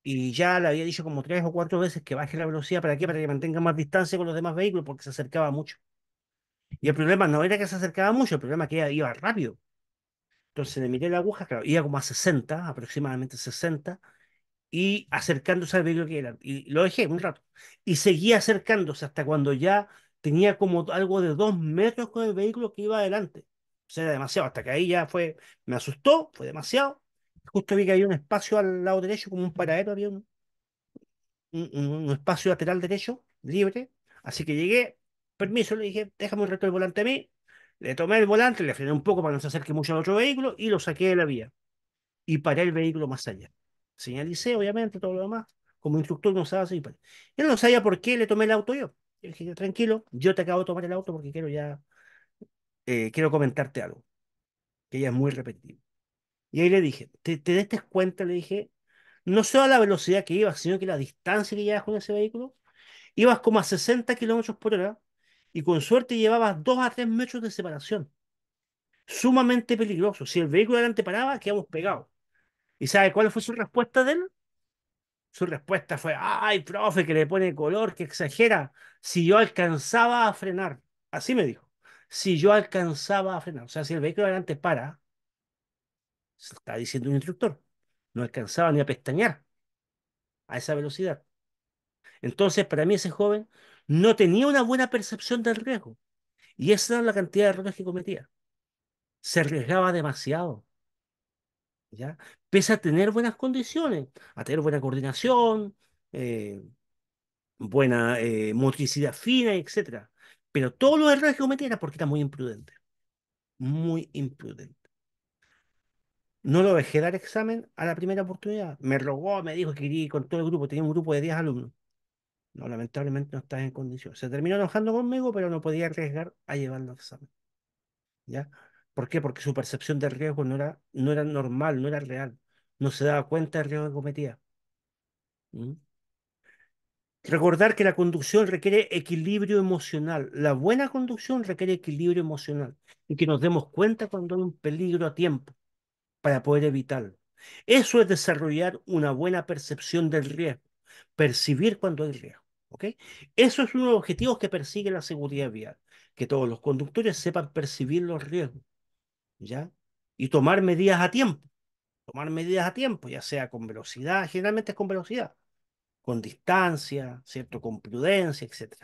Y ya le había dicho como tres o cuatro veces que baje la velocidad. ¿Para qué? Para que mantenga más distancia con los demás vehículos porque se acercaba mucho. Y el problema no era que se acercaba mucho, el problema era que iba rápido. Entonces le miré la aguja, claro, iba como a 60, aproximadamente 60 y acercándose al vehículo que era. Y lo dejé un rato. Y seguía acercándose hasta cuando ya tenía como algo de dos metros con el vehículo que iba adelante. O sea, era demasiado. Hasta que ahí ya fue, me asustó, fue demasiado. Justo vi que había un espacio al lado derecho, como un paradero, había un, un, espacio lateral derecho, libre. Así que llegué, permiso, le dije, déjame un rato el volante a mí. Le tomé el volante, le frené un poco para que no se acerque mucho al otro vehículo y lo saqué de la vía. Y paré el vehículo más allá. Señalicé, obviamente, todo lo demás. Como instructor no sabía Él pues, no sabía por qué le tomé el auto yo. Le dije, tranquilo, yo te acabo de tomar el auto porque quiero ya, eh, quiero comentarte algo, que ya es muy repetitivo. Y ahí le dije, te, te des cuenta, le dije, no solo la velocidad que ibas, sino que la distancia que llevas con ese vehículo, ibas como a 60 kilómetros por hora y con suerte llevabas 2 a 3 metros de separación. Sumamente peligroso. Si el vehículo delante paraba, quedamos pegados. ¿Y sabe cuál fue su respuesta de él? Su respuesta fue, ay, profe, que le pone color, que exagera. Si yo alcanzaba a frenar, así me dijo, si yo alcanzaba a frenar, o sea, si el vehículo adelante para, se está diciendo un instructor, no alcanzaba ni a pestañear a esa velocidad. Entonces, para mí ese joven no tenía una buena percepción del riesgo. Y esa era la cantidad de errores que cometía. Se arriesgaba demasiado. ¿ya? Pese a tener buenas condiciones, a tener buena coordinación, eh, buena eh, motricidad fina, etc. Pero todos los errores que cometía era porque era muy imprudente. Muy imprudente. No lo dejé dar examen a la primera oportunidad. Me rogó, me dijo que iría con todo el grupo. Tenía un grupo de 10 alumnos. No, lamentablemente no estaba en condición. Se terminó enojando conmigo, pero no podía arriesgar a llevarlo al examen. ¿Ya? ¿Por qué? Porque su percepción del riesgo no era, no era normal, no era real. No se daba cuenta del riesgo que cometía. ¿Mm? Recordar que la conducción requiere equilibrio emocional. La buena conducción requiere equilibrio emocional y que nos demos cuenta cuando hay un peligro a tiempo para poder evitarlo. Eso es desarrollar una buena percepción del riesgo, percibir cuando hay riesgo. Eso es uno de los objetivos que persigue la seguridad vial, que todos los conductores sepan percibir los riesgos ¿ya? Y tomar medidas a tiempo, tomar medidas a tiempo, ya sea con velocidad, generalmente es con velocidad, con distancia, ¿cierto? Con prudencia, etc.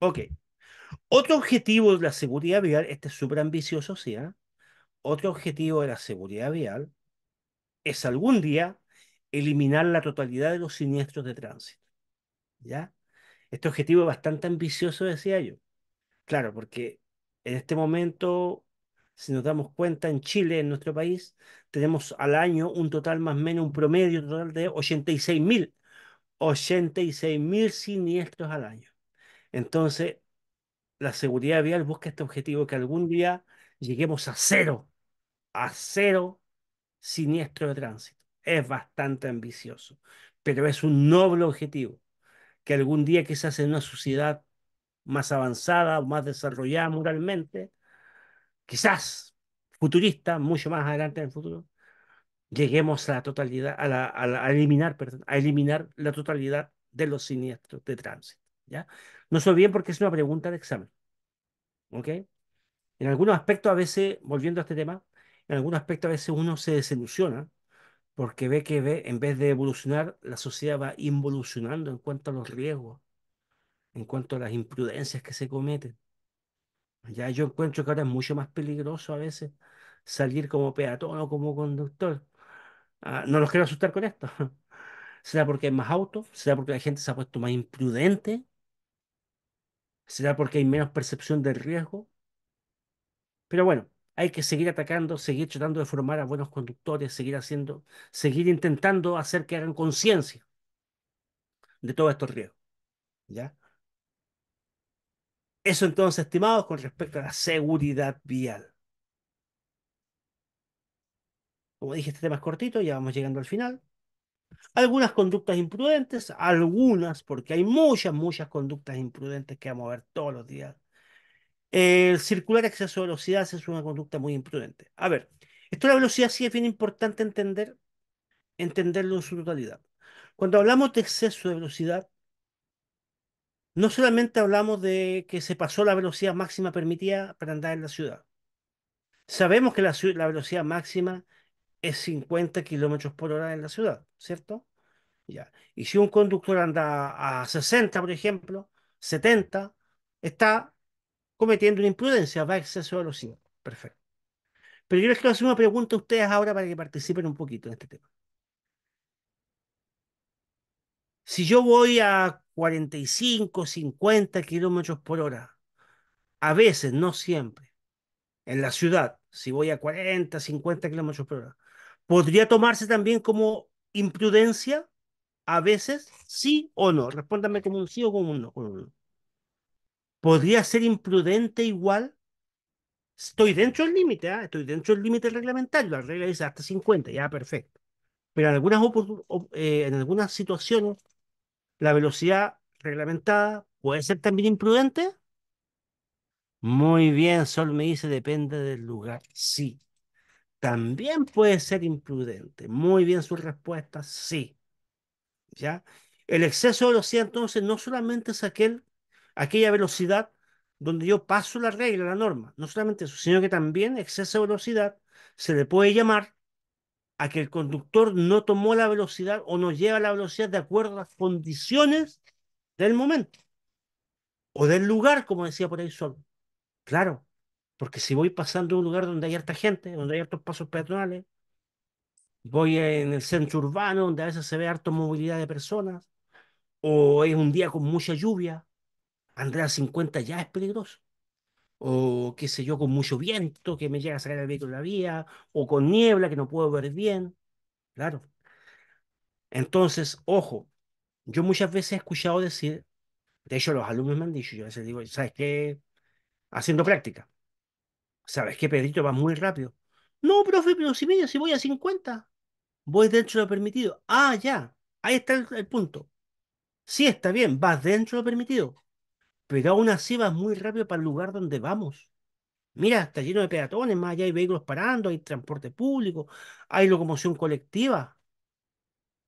Ok. Otro objetivo de la seguridad vial, este es súper ambicioso, ¿sí? Ah? Otro objetivo de la seguridad vial es algún día eliminar la totalidad de los siniestros de tránsito. ¿Ya? Este objetivo es bastante ambicioso, decía yo. Claro, porque en este momento si nos damos cuenta, en Chile, en nuestro país, tenemos al año un total más o menos, un promedio total de 86.000, 86.000 siniestros al año. Entonces, la seguridad vial busca este objetivo, que algún día lleguemos a cero, a cero siniestro de tránsito. Es bastante ambicioso, pero es un noble objetivo, que algún día quizás en una sociedad más avanzada o más desarrollada moralmente, quizás futurista, mucho más adelante en el futuro, lleguemos a la totalidad, a, eliminar, a eliminar la totalidad de los siniestros de tránsito. ¿ya? No se olviden porque es una pregunta de examen. ¿Ok? En algunos aspectos, a veces, volviendo a este tema, en algunos aspectos a veces uno se desilusiona porque ve que ve, en vez de evolucionar, la sociedad va involucionando en cuanto a los riesgos, en cuanto a las imprudencias que se cometen. Ya yo encuentro que ahora es mucho más peligroso a veces salir como peatón o como conductor. Ah, no los quiero asustar con esto. [laughs] ¿Será porque hay más autos? ¿Será porque la gente se ha puesto más imprudente? ¿Será porque hay menos percepción del riesgo? Pero bueno, hay que seguir atacando, seguir tratando de formar a buenos conductores, seguir haciendo, seguir intentando hacer que hagan conciencia de todos estos riesgos. ¿Ya? Eso entonces, estimados, con respecto a la seguridad vial. Como dije, este tema es cortito, ya vamos llegando al final. Algunas conductas imprudentes, algunas, porque hay muchas, muchas conductas imprudentes que vamos a ver todos los días. El circular exceso de velocidad es una conducta muy imprudente. A ver, esto de la velocidad sí es bien importante entender, entenderlo en su totalidad. Cuando hablamos de exceso de velocidad, no solamente hablamos de que se pasó la velocidad máxima permitida para andar en la ciudad. Sabemos que la, velocidad máxima es 50 kilómetros por hora en la ciudad, ¿cierto? Ya. Y si un conductor anda a 60, por ejemplo, 70, está cometiendo una imprudencia, va a exceso de velocidad. Perfecto. Pero yo les quiero hacer una pregunta a ustedes ahora para que participen un poquito en este tema. Si yo voy a 45, 50 kilómetros por hora, a veces, no siempre, en la ciudad, si voy a 40, 50 kilómetros por hora, ¿podría tomarse también como imprudencia? A veces, sí o no. Respóndame como un sí o como un no. ¿Podría ser imprudente igual? Estoy dentro del límite, ¿ah? estoy dentro del límite reglamentario. La regla dice hasta 50, ya perfecto. Pero en algunas, eh, en algunas situaciones la velocidad reglamentada puede ser también imprudente? Muy bien, Sol me dice, depende del lugar. Sí. También puede ser imprudente. Muy bien su respuesta, sí. ¿Ya? El exceso de velocidad entonces no solamente es aquel, aquella velocidad donde yo paso la regla, la norma, no solamente eso, sino que también exceso de velocidad se le puede llamar a que el conductor no tomó la velocidad o no lleva la velocidad de acuerdo a las condiciones del momento o del lugar, como decía por ahí solo. Claro, porque si voy pasando un lugar donde hay harta gente, donde hay hartos pasos peatonales, voy en el centro urbano donde a veces se ve harta movilidad de personas, o es un día con mucha lluvia, andar a 50 ya es peligroso o qué sé yo, con mucho viento que me llega a sacar el vehículo de la vía, o con niebla que no puedo ver bien. Claro. Entonces, ojo, yo muchas veces he escuchado decir, de hecho los alumnos me han dicho, yo a veces digo, ¿sabes qué? Haciendo práctica. ¿Sabes qué, Pedrito? Va muy rápido. No, profe, pero si medio, si voy a 50, voy dentro de lo permitido. Ah, ya, ahí está el, punto. si está bien, vas dentro de lo permitido, pero aún así vas muy rápido para el lugar donde vamos. Mira, está lleno de peatones, más allá hay vehículos parando, hay transporte público, hay locomoción colectiva.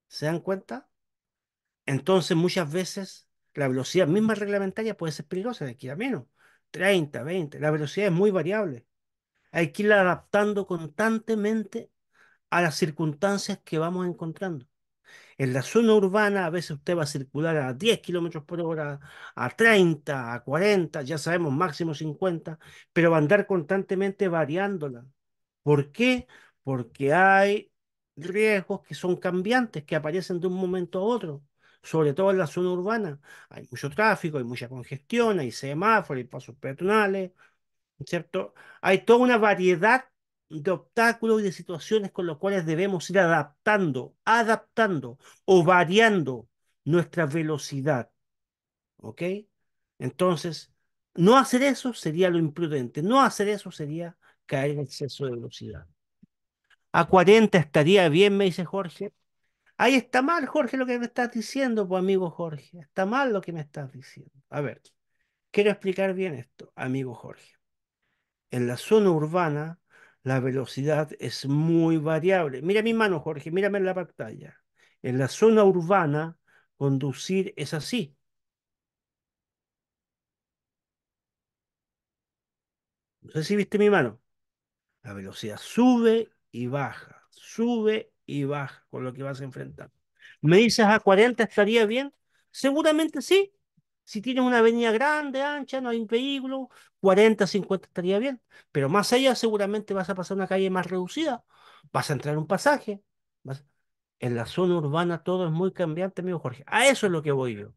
¿Se dan cuenta? Entonces, muchas veces la velocidad misma reglamentaria puede ser peligrosa, de aquí a menos, 30, 20, la velocidad es muy variable. Hay que irla adaptando constantemente a las circunstancias que vamos encontrando. En la zona urbana a veces usted va a circular a 10 kilómetros por hora, a 30, a 40, ya sabemos, máximo 50, pero va a andar constantemente variándola. ¿Por qué? Porque hay riesgos que son cambiantes, que aparecen de un momento a otro, sobre todo en la zona urbana. Hay mucho tráfico, hay mucha congestión, hay semáforos, hay pasos peatonales, ¿cierto? Hay toda una variedad de obstáculos y de situaciones con las cuales debemos ir adaptando, adaptando o variando nuestra velocidad. ¿Ok? Entonces, no hacer eso sería lo imprudente. No hacer eso sería caer en exceso de velocidad. A 40 estaría bien, me dice Jorge. Ahí está mal, Jorge, lo que me estás diciendo, pues amigo Jorge. Está mal lo que me estás diciendo. A ver, quiero explicar bien esto, amigo Jorge. En la zona urbana, la velocidad es muy variable. Mira mi mano, Jorge, mírame en la pantalla. En la zona urbana, conducir es así. No sé si viste mi mano. La velocidad sube y baja, sube y baja con lo que vas a enfrentar. ¿Me dices a 40 estaría bien? Seguramente sí, si tienes una avenida grande, ancha, no hay un vehículo, 40, 50 estaría bien. Pero más allá seguramente vas a pasar una calle más reducida, vas a entrar un pasaje. En la zona urbana todo es muy cambiante, amigo Jorge. A eso es lo que voy yo.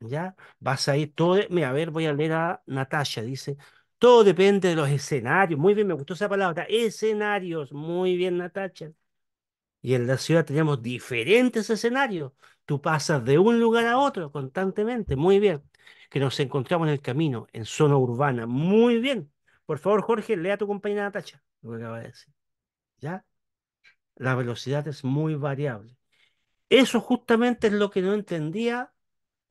¿Ya? Vas a ir todo... me a ver, voy a leer a Natasha. Dice, todo depende de los escenarios. Muy bien, me gustó esa palabra. Escenarios. Muy bien, Natasha. Y en la ciudad teníamos diferentes escenarios. Tú pasas de un lugar a otro constantemente. Muy bien. Que nos encontramos en el camino, en zona urbana. Muy bien. Por favor, Jorge, lea a tu compañera Natacha lo que acaba de decir. ¿Ya? La velocidad es muy variable. Eso justamente es lo que no entendía,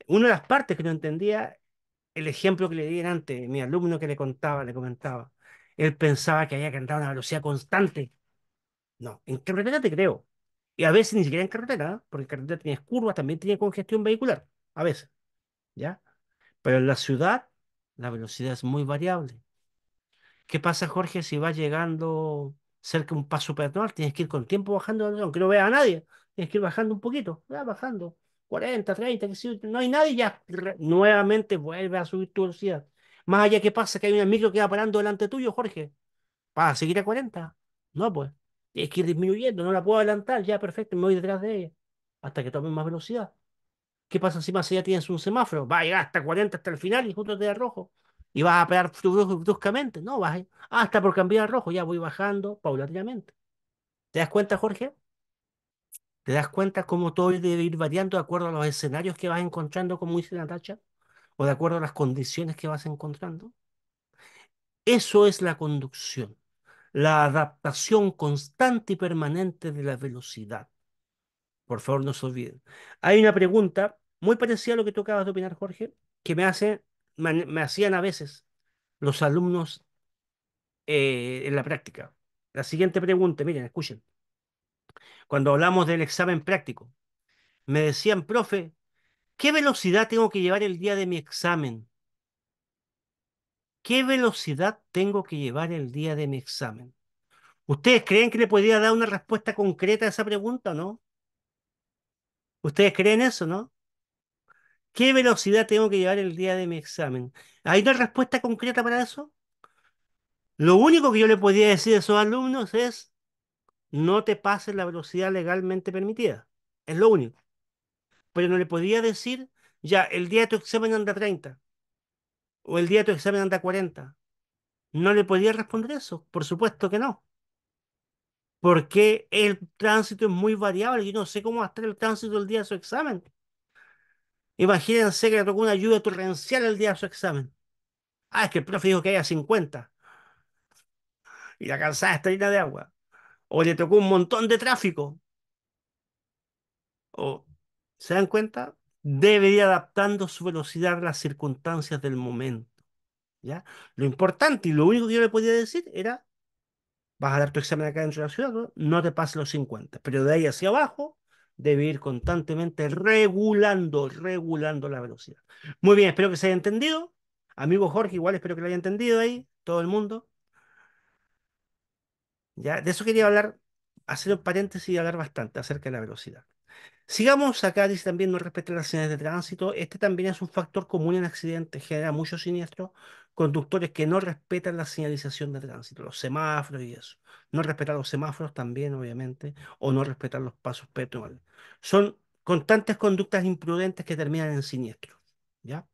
una de las partes que no entendía, el ejemplo que le di antes, mi alumno que le contaba, le comentaba. Él pensaba que había que andar a una velocidad constante no, en carretera te creo. Y a veces ni siquiera en carretera, porque en carretera tienes curvas, también tienes congestión vehicular, a veces. ¿Ya? Pero en la ciudad la velocidad es muy variable. ¿Qué pasa, Jorge, si vas llegando cerca de un paso peatonal? Tienes que ir con el tiempo bajando, aunque no veas a nadie. Tienes que ir bajando un poquito, va bajando. 40, 30, no hay nadie, ya nuevamente vuelve a subir tu velocidad. Más allá ¿qué pasa que hay un micro que va parando delante tuyo, Jorge, para seguir a 40. No, pues es que ir disminuyendo, no la puedo adelantar, ya perfecto, me voy detrás de ella, hasta que tome más velocidad. ¿Qué pasa si más allá tienes un semáforo? Va a llegar hasta 40 hasta el final y justo te da rojo. Y vas a pegar bruscamente. No, vas hasta ah, por cambiar a rojo. Ya voy bajando paulatinamente. ¿Te das cuenta, Jorge? ¿Te das cuenta cómo todo debe ir variando de acuerdo a los escenarios que vas encontrando, como dice Natacha? ¿O de acuerdo a las condiciones que vas encontrando? Eso es la conducción la adaptación constante y permanente de la velocidad. Por favor, no se olviden. Hay una pregunta muy parecida a lo que tú acabas de opinar, Jorge, que me, hacían a veces los alumnos eh, en la práctica. La siguiente pregunta, miren, escuchen. Cuando hablamos del examen práctico, me decían, profe, ¿qué velocidad tengo que llevar el día de mi examen? ¿Qué velocidad tengo que llevar el día de mi examen? ¿Ustedes creen que le podría dar una respuesta concreta a esa pregunta o no? ¿Ustedes creen eso, no? ¿Qué velocidad tengo que llevar el día de mi examen? ¿Hay una respuesta concreta para eso? Lo único que yo le podría decir a esos alumnos es, no te pases la velocidad legalmente permitida. Es lo único. Pero no le podría decir, ya, el día de tu examen anda 30 o el día de tu examen anda 40. No le podía responder eso, por supuesto que no. Porque el tránsito es muy variable. Yo no sé cómo va a estar el tránsito el día de su examen. Imagínense que le tocó una lluvia torrencial el día de su examen. Ah, es que el profe dijo que haya 50. Y la calzada está llena de agua. O le tocó un montón de tráfico. O, ¿se dan cuenta? debe ir adaptando su velocidad a las circunstancias del momento. ¿ya? Lo importante y lo único que yo le podía decir era, vas a dar tu examen acá dentro de la ciudad, no, te pases los 50, pero de ahí hacia abajo debe ir constantemente regulando, regulando la velocidad. Muy bien, espero que se haya entendido. Amigo Jorge, igual espero que lo haya entendido ahí, todo el mundo. Ya, de eso quería hablar, hacer un paréntesis y hablar bastante acerca de la velocidad. Sigamos acá, dice también, no respetar las señales de tránsito. Este también es un factor común en accidentes, genera muchos siniestros. Conductores que no respetan la señalización de tránsito, los semáforos y eso. No respetar los semáforos también, obviamente, o no respetar los pasos peatonales. Son constantes conductas imprudentes que terminan en siniestro. ¿Ya?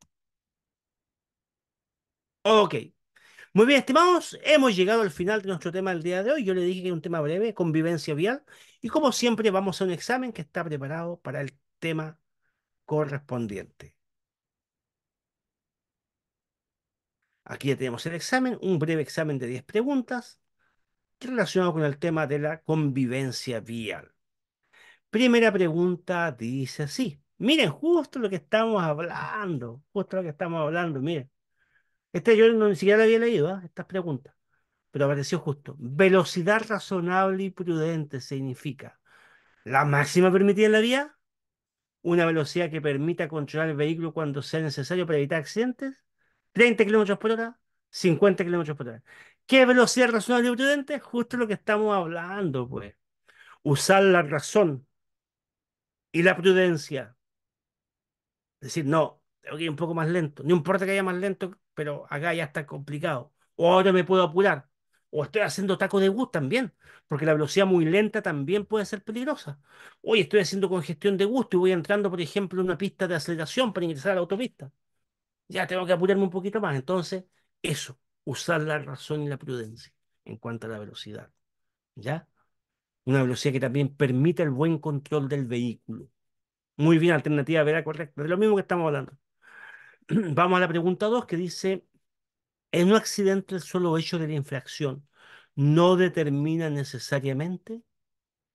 Ok. Muy bien, estimados, hemos llegado al final de nuestro tema del día de hoy. Yo le dije que es un tema breve, convivencia vial, y como siempre vamos a un examen que está preparado para el tema correspondiente. Aquí ya tenemos el examen, un breve examen de 10 preguntas relacionado con el tema de la convivencia vial. Primera pregunta dice así. Miren, justo lo que estamos hablando, justo lo que estamos hablando, miren. Este yo ni siquiera la había leído, ¿eh? estas preguntas, pero apareció justo. Velocidad razonable y prudente significa la máxima permitida en la vía, una velocidad que permita controlar el vehículo cuando sea necesario para evitar accidentes, 30 kilómetros por hora, 50 kilómetros por hora. ¿Qué velocidad razonable y prudente? Justo lo que estamos hablando, pues. Usar la razón y la prudencia. Es decir, no, tengo que un poco más lento. No importa que haya más lento, pero acá ya está complicado. O ahora me puedo apurar. O estoy haciendo taco de gusto también, porque la velocidad muy lenta también puede ser peligrosa. Hoy estoy haciendo congestión de gusto y voy entrando, por ejemplo, en una pista de aceleración para ingresar a la autopista. Ya tengo que apurarme un poquito más. Entonces, eso, usar la razón y la prudencia en cuanto a la velocidad. ¿Ya? Una velocidad que también permita el buen control del vehículo. Muy bien, alternativa, verá correcta. De lo mismo que estamos hablando. [clears throat] Vamos a la pregunta 2 que dice, en un accidente el solo hecho de la infracción no determina necesariamente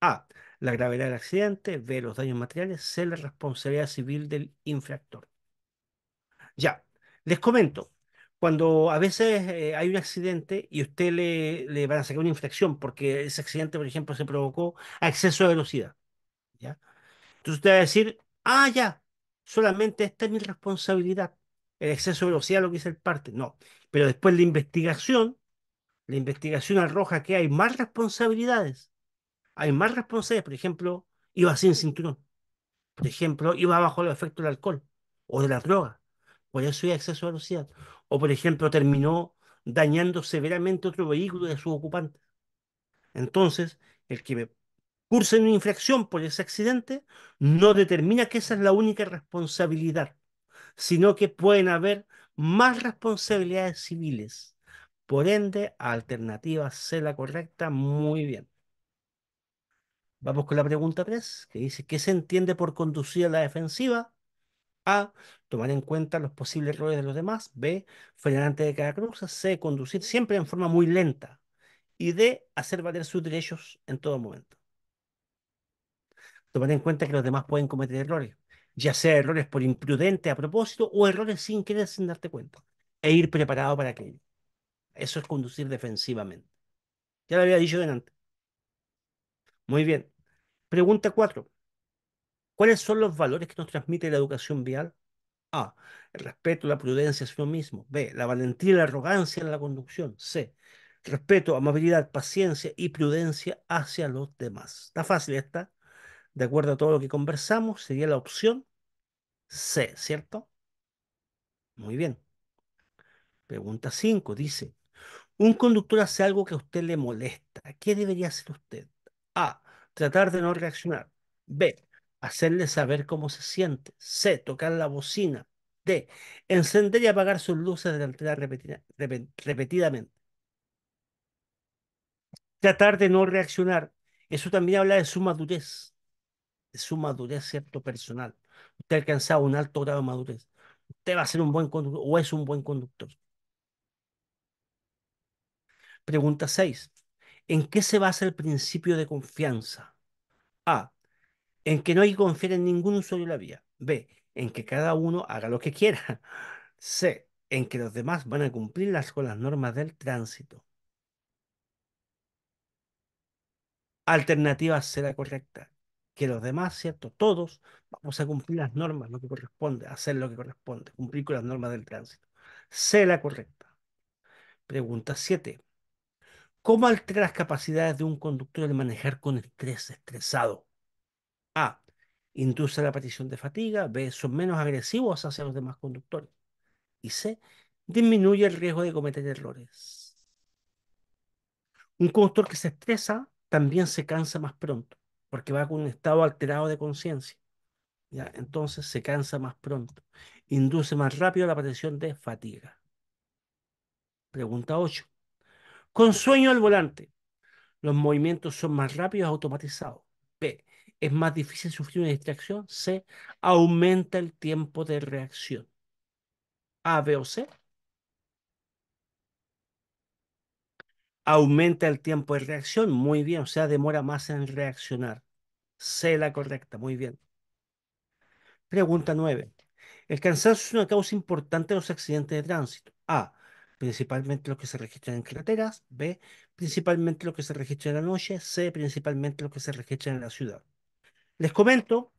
A, la gravedad del accidente, B, los daños materiales, C, la responsabilidad civil del infractor. Ya, les comento, cuando a veces eh, hay un accidente y usted le, le van a sacar una infracción porque ese accidente, por ejemplo, se provocó a exceso de velocidad. ¿ya? Entonces usted va a decir, ah, ya, solamente esta es mi responsabilidad el exceso de velocidad lo que dice el parte, no. Pero después la investigación, la investigación arroja que hay más responsabilidades. Hay más responsabilidades, por ejemplo, iba sin cinturón. Por ejemplo, iba bajo el efectos del alcohol o de la droga. Por eso hay exceso de velocidad. O, por ejemplo, terminó dañando severamente otro vehículo de su ocupante. Entonces, el que me curse una infracción por ese accidente no determina que esa es la única responsabilidad sino que pueden haber más responsabilidades civiles. Por ende, alternativa C la correcta, muy bien. Vamos con la pregunta 3, que dice, ¿qué se entiende por conducir a la defensiva? A. Tomar en cuenta los posibles errores de los demás. B. Frenar antes de cada cruz. C. Conducir siempre en forma muy lenta. Y D. Hacer valer sus derechos en todo momento. Tomar en cuenta que los demás pueden cometer errores ya sea errores por imprudente a propósito o errores sin querer sin darte cuenta, e ir preparado para aquello. Eso es conducir defensivamente. Ya lo había dicho delante. Muy bien. Pregunta 4. ¿Cuáles son los valores que nos transmite la educación vial? A. El respeto, la prudencia es uno mismo. B. La valentía y la arrogancia en la conducción. C. Respeto, amabilidad, paciencia y prudencia hacia los demás. Está fácil esta de acuerdo a todo lo que conversamos, sería la opción C, ¿cierto? Muy bien. Pregunta 5 dice, un conductor hace algo que a usted le molesta. ¿Qué debería hacer usted? A, tratar de no reaccionar. B, hacerle saber cómo se siente. C, tocar la bocina. D, encender y apagar sus luces delanteras repetidamente. Tratar de no reaccionar. Eso también habla de su madurez su madurez cierto personal. Usted ha alcanzado un alto grado de madurez. Usted va a ser un buen conductor o es un buen conductor. Pregunta 6. ¿En qué se basa el principio de confianza? A. En que no hay confianza en ningún usuario de la vía. B. En que cada uno haga lo que quiera. [laughs] C. En que los demás van a cumplir con las normas del tránsito. Alternativa será correcta que los demás, ¿cierto? Todos vamos a cumplir las normas, lo que corresponde, hacer lo que corresponde, cumplir con las normas del tránsito. Sé la correcta. Pregunta 7. ¿Cómo altera las capacidades de un conductor al manejar con estrés estresado? A. Induce la aparición de fatiga. B. Son menos agresivos hacia los demás conductores. Y C. Disminuye el riesgo de cometer errores. Un conductor que se estresa también se cansa más pronto porque va con un estado alterado de conciencia. ¿ya? Entonces se cansa más pronto, induce más rápido la aparición de fatiga. Pregunta 8. Con sueño al volante, los movimientos son más rápidos automatizados. B. Es más difícil sufrir una distracción. C. Aumenta el tiempo de reacción. A, B o C. Aumenta el tiempo de reacción, muy bien, o sea, demora más en reaccionar. C la correcta, muy bien. Pregunta 9. El cansancio es una causa importante de los accidentes de tránsito. A. Principalmente los que se registran en carreteras. B. Principalmente los que se registran en la noche. C. Principalmente los que se registran en la ciudad. Les comento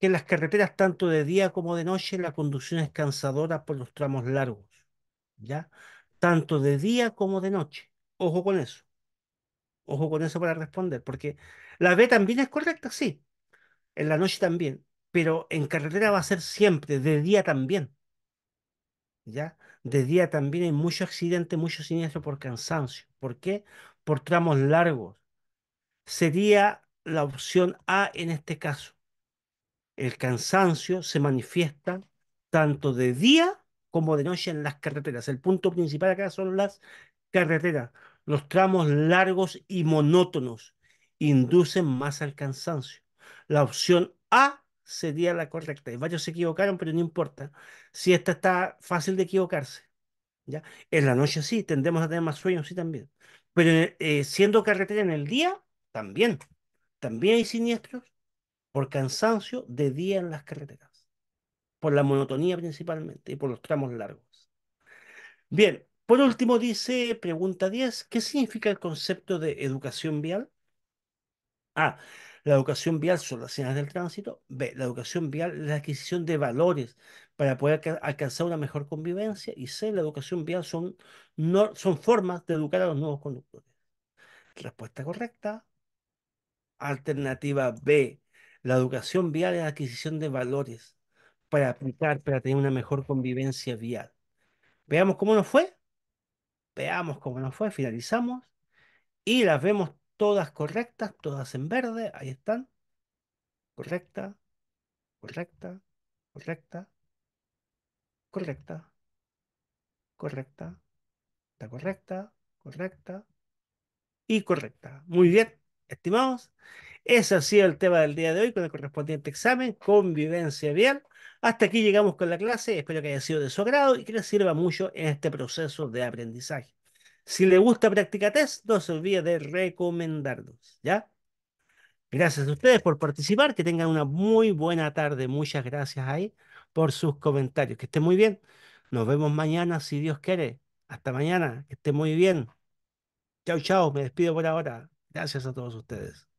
que en las carreteras, tanto de día como de noche, la conducción es cansadora por los tramos largos. ¿Ya? Tanto de día como de noche. Ojo con eso. Ojo con eso para responder, porque la B también es correcta, sí. En la noche también, pero en carretera va a ser siempre, de día también. ¿Ya? De día también hay mucho accidente, mucho siniestro por cansancio. ¿Por qué? Por tramos largos. Sería la opción A en este caso. El cansancio se manifiesta tanto de día como de noche en las carreteras. El punto principal acá son las carretera, los tramos largos y monótonos inducen más al cansancio. La opción A sería la correcta. Y varios se equivocaron, pero no importa. Si esta está fácil de equivocarse. ¿ya? En la noche sí, tendemos a tener más sueños, sí también. Pero eh, siendo carretera en el día, también. También hay siniestros por cansancio de día en las carreteras. Por la monotonía principalmente y por los tramos largos. Bien, por último, dice, pregunta 10, ¿qué significa el concepto de educación vial? A. La educación vial son las señales del tránsito. B. La educación vial es la adquisición de valores para poder alcanzar una mejor convivencia. Y C. La educación vial son, son formas de educar a los nuevos conductores. Respuesta correcta. Alternativa B. La educación vial es la adquisición de valores para aplicar, para tener una mejor convivencia vial. Veamos cómo nos fue veamos cómo nos fue, finalizamos y las vemos todas correctas, todas en verde, ahí están. Correcta, correcta, correcta, correcta, correcta, está correcta, correcta y correcta. Muy bien, estimados. Ese ha sido el tema del día de hoy con el correspondiente examen, convivencia vial. Hasta aquí llegamos con la clase, espero que haya sido de su agrado y que les sirva mucho en este proceso de aprendizaje. Si le gusta Práctica Test, no se olvide de recomendarlos. ¿ya? Gracias a ustedes por participar, que tengan una muy buena tarde. Muchas gracias ahí por sus comentarios. Que estén muy bien. Nos vemos mañana si Dios quiere. Hasta mañana. Que estén muy bien. Chao, chao. Me despido por ahora. Gracias a todos ustedes.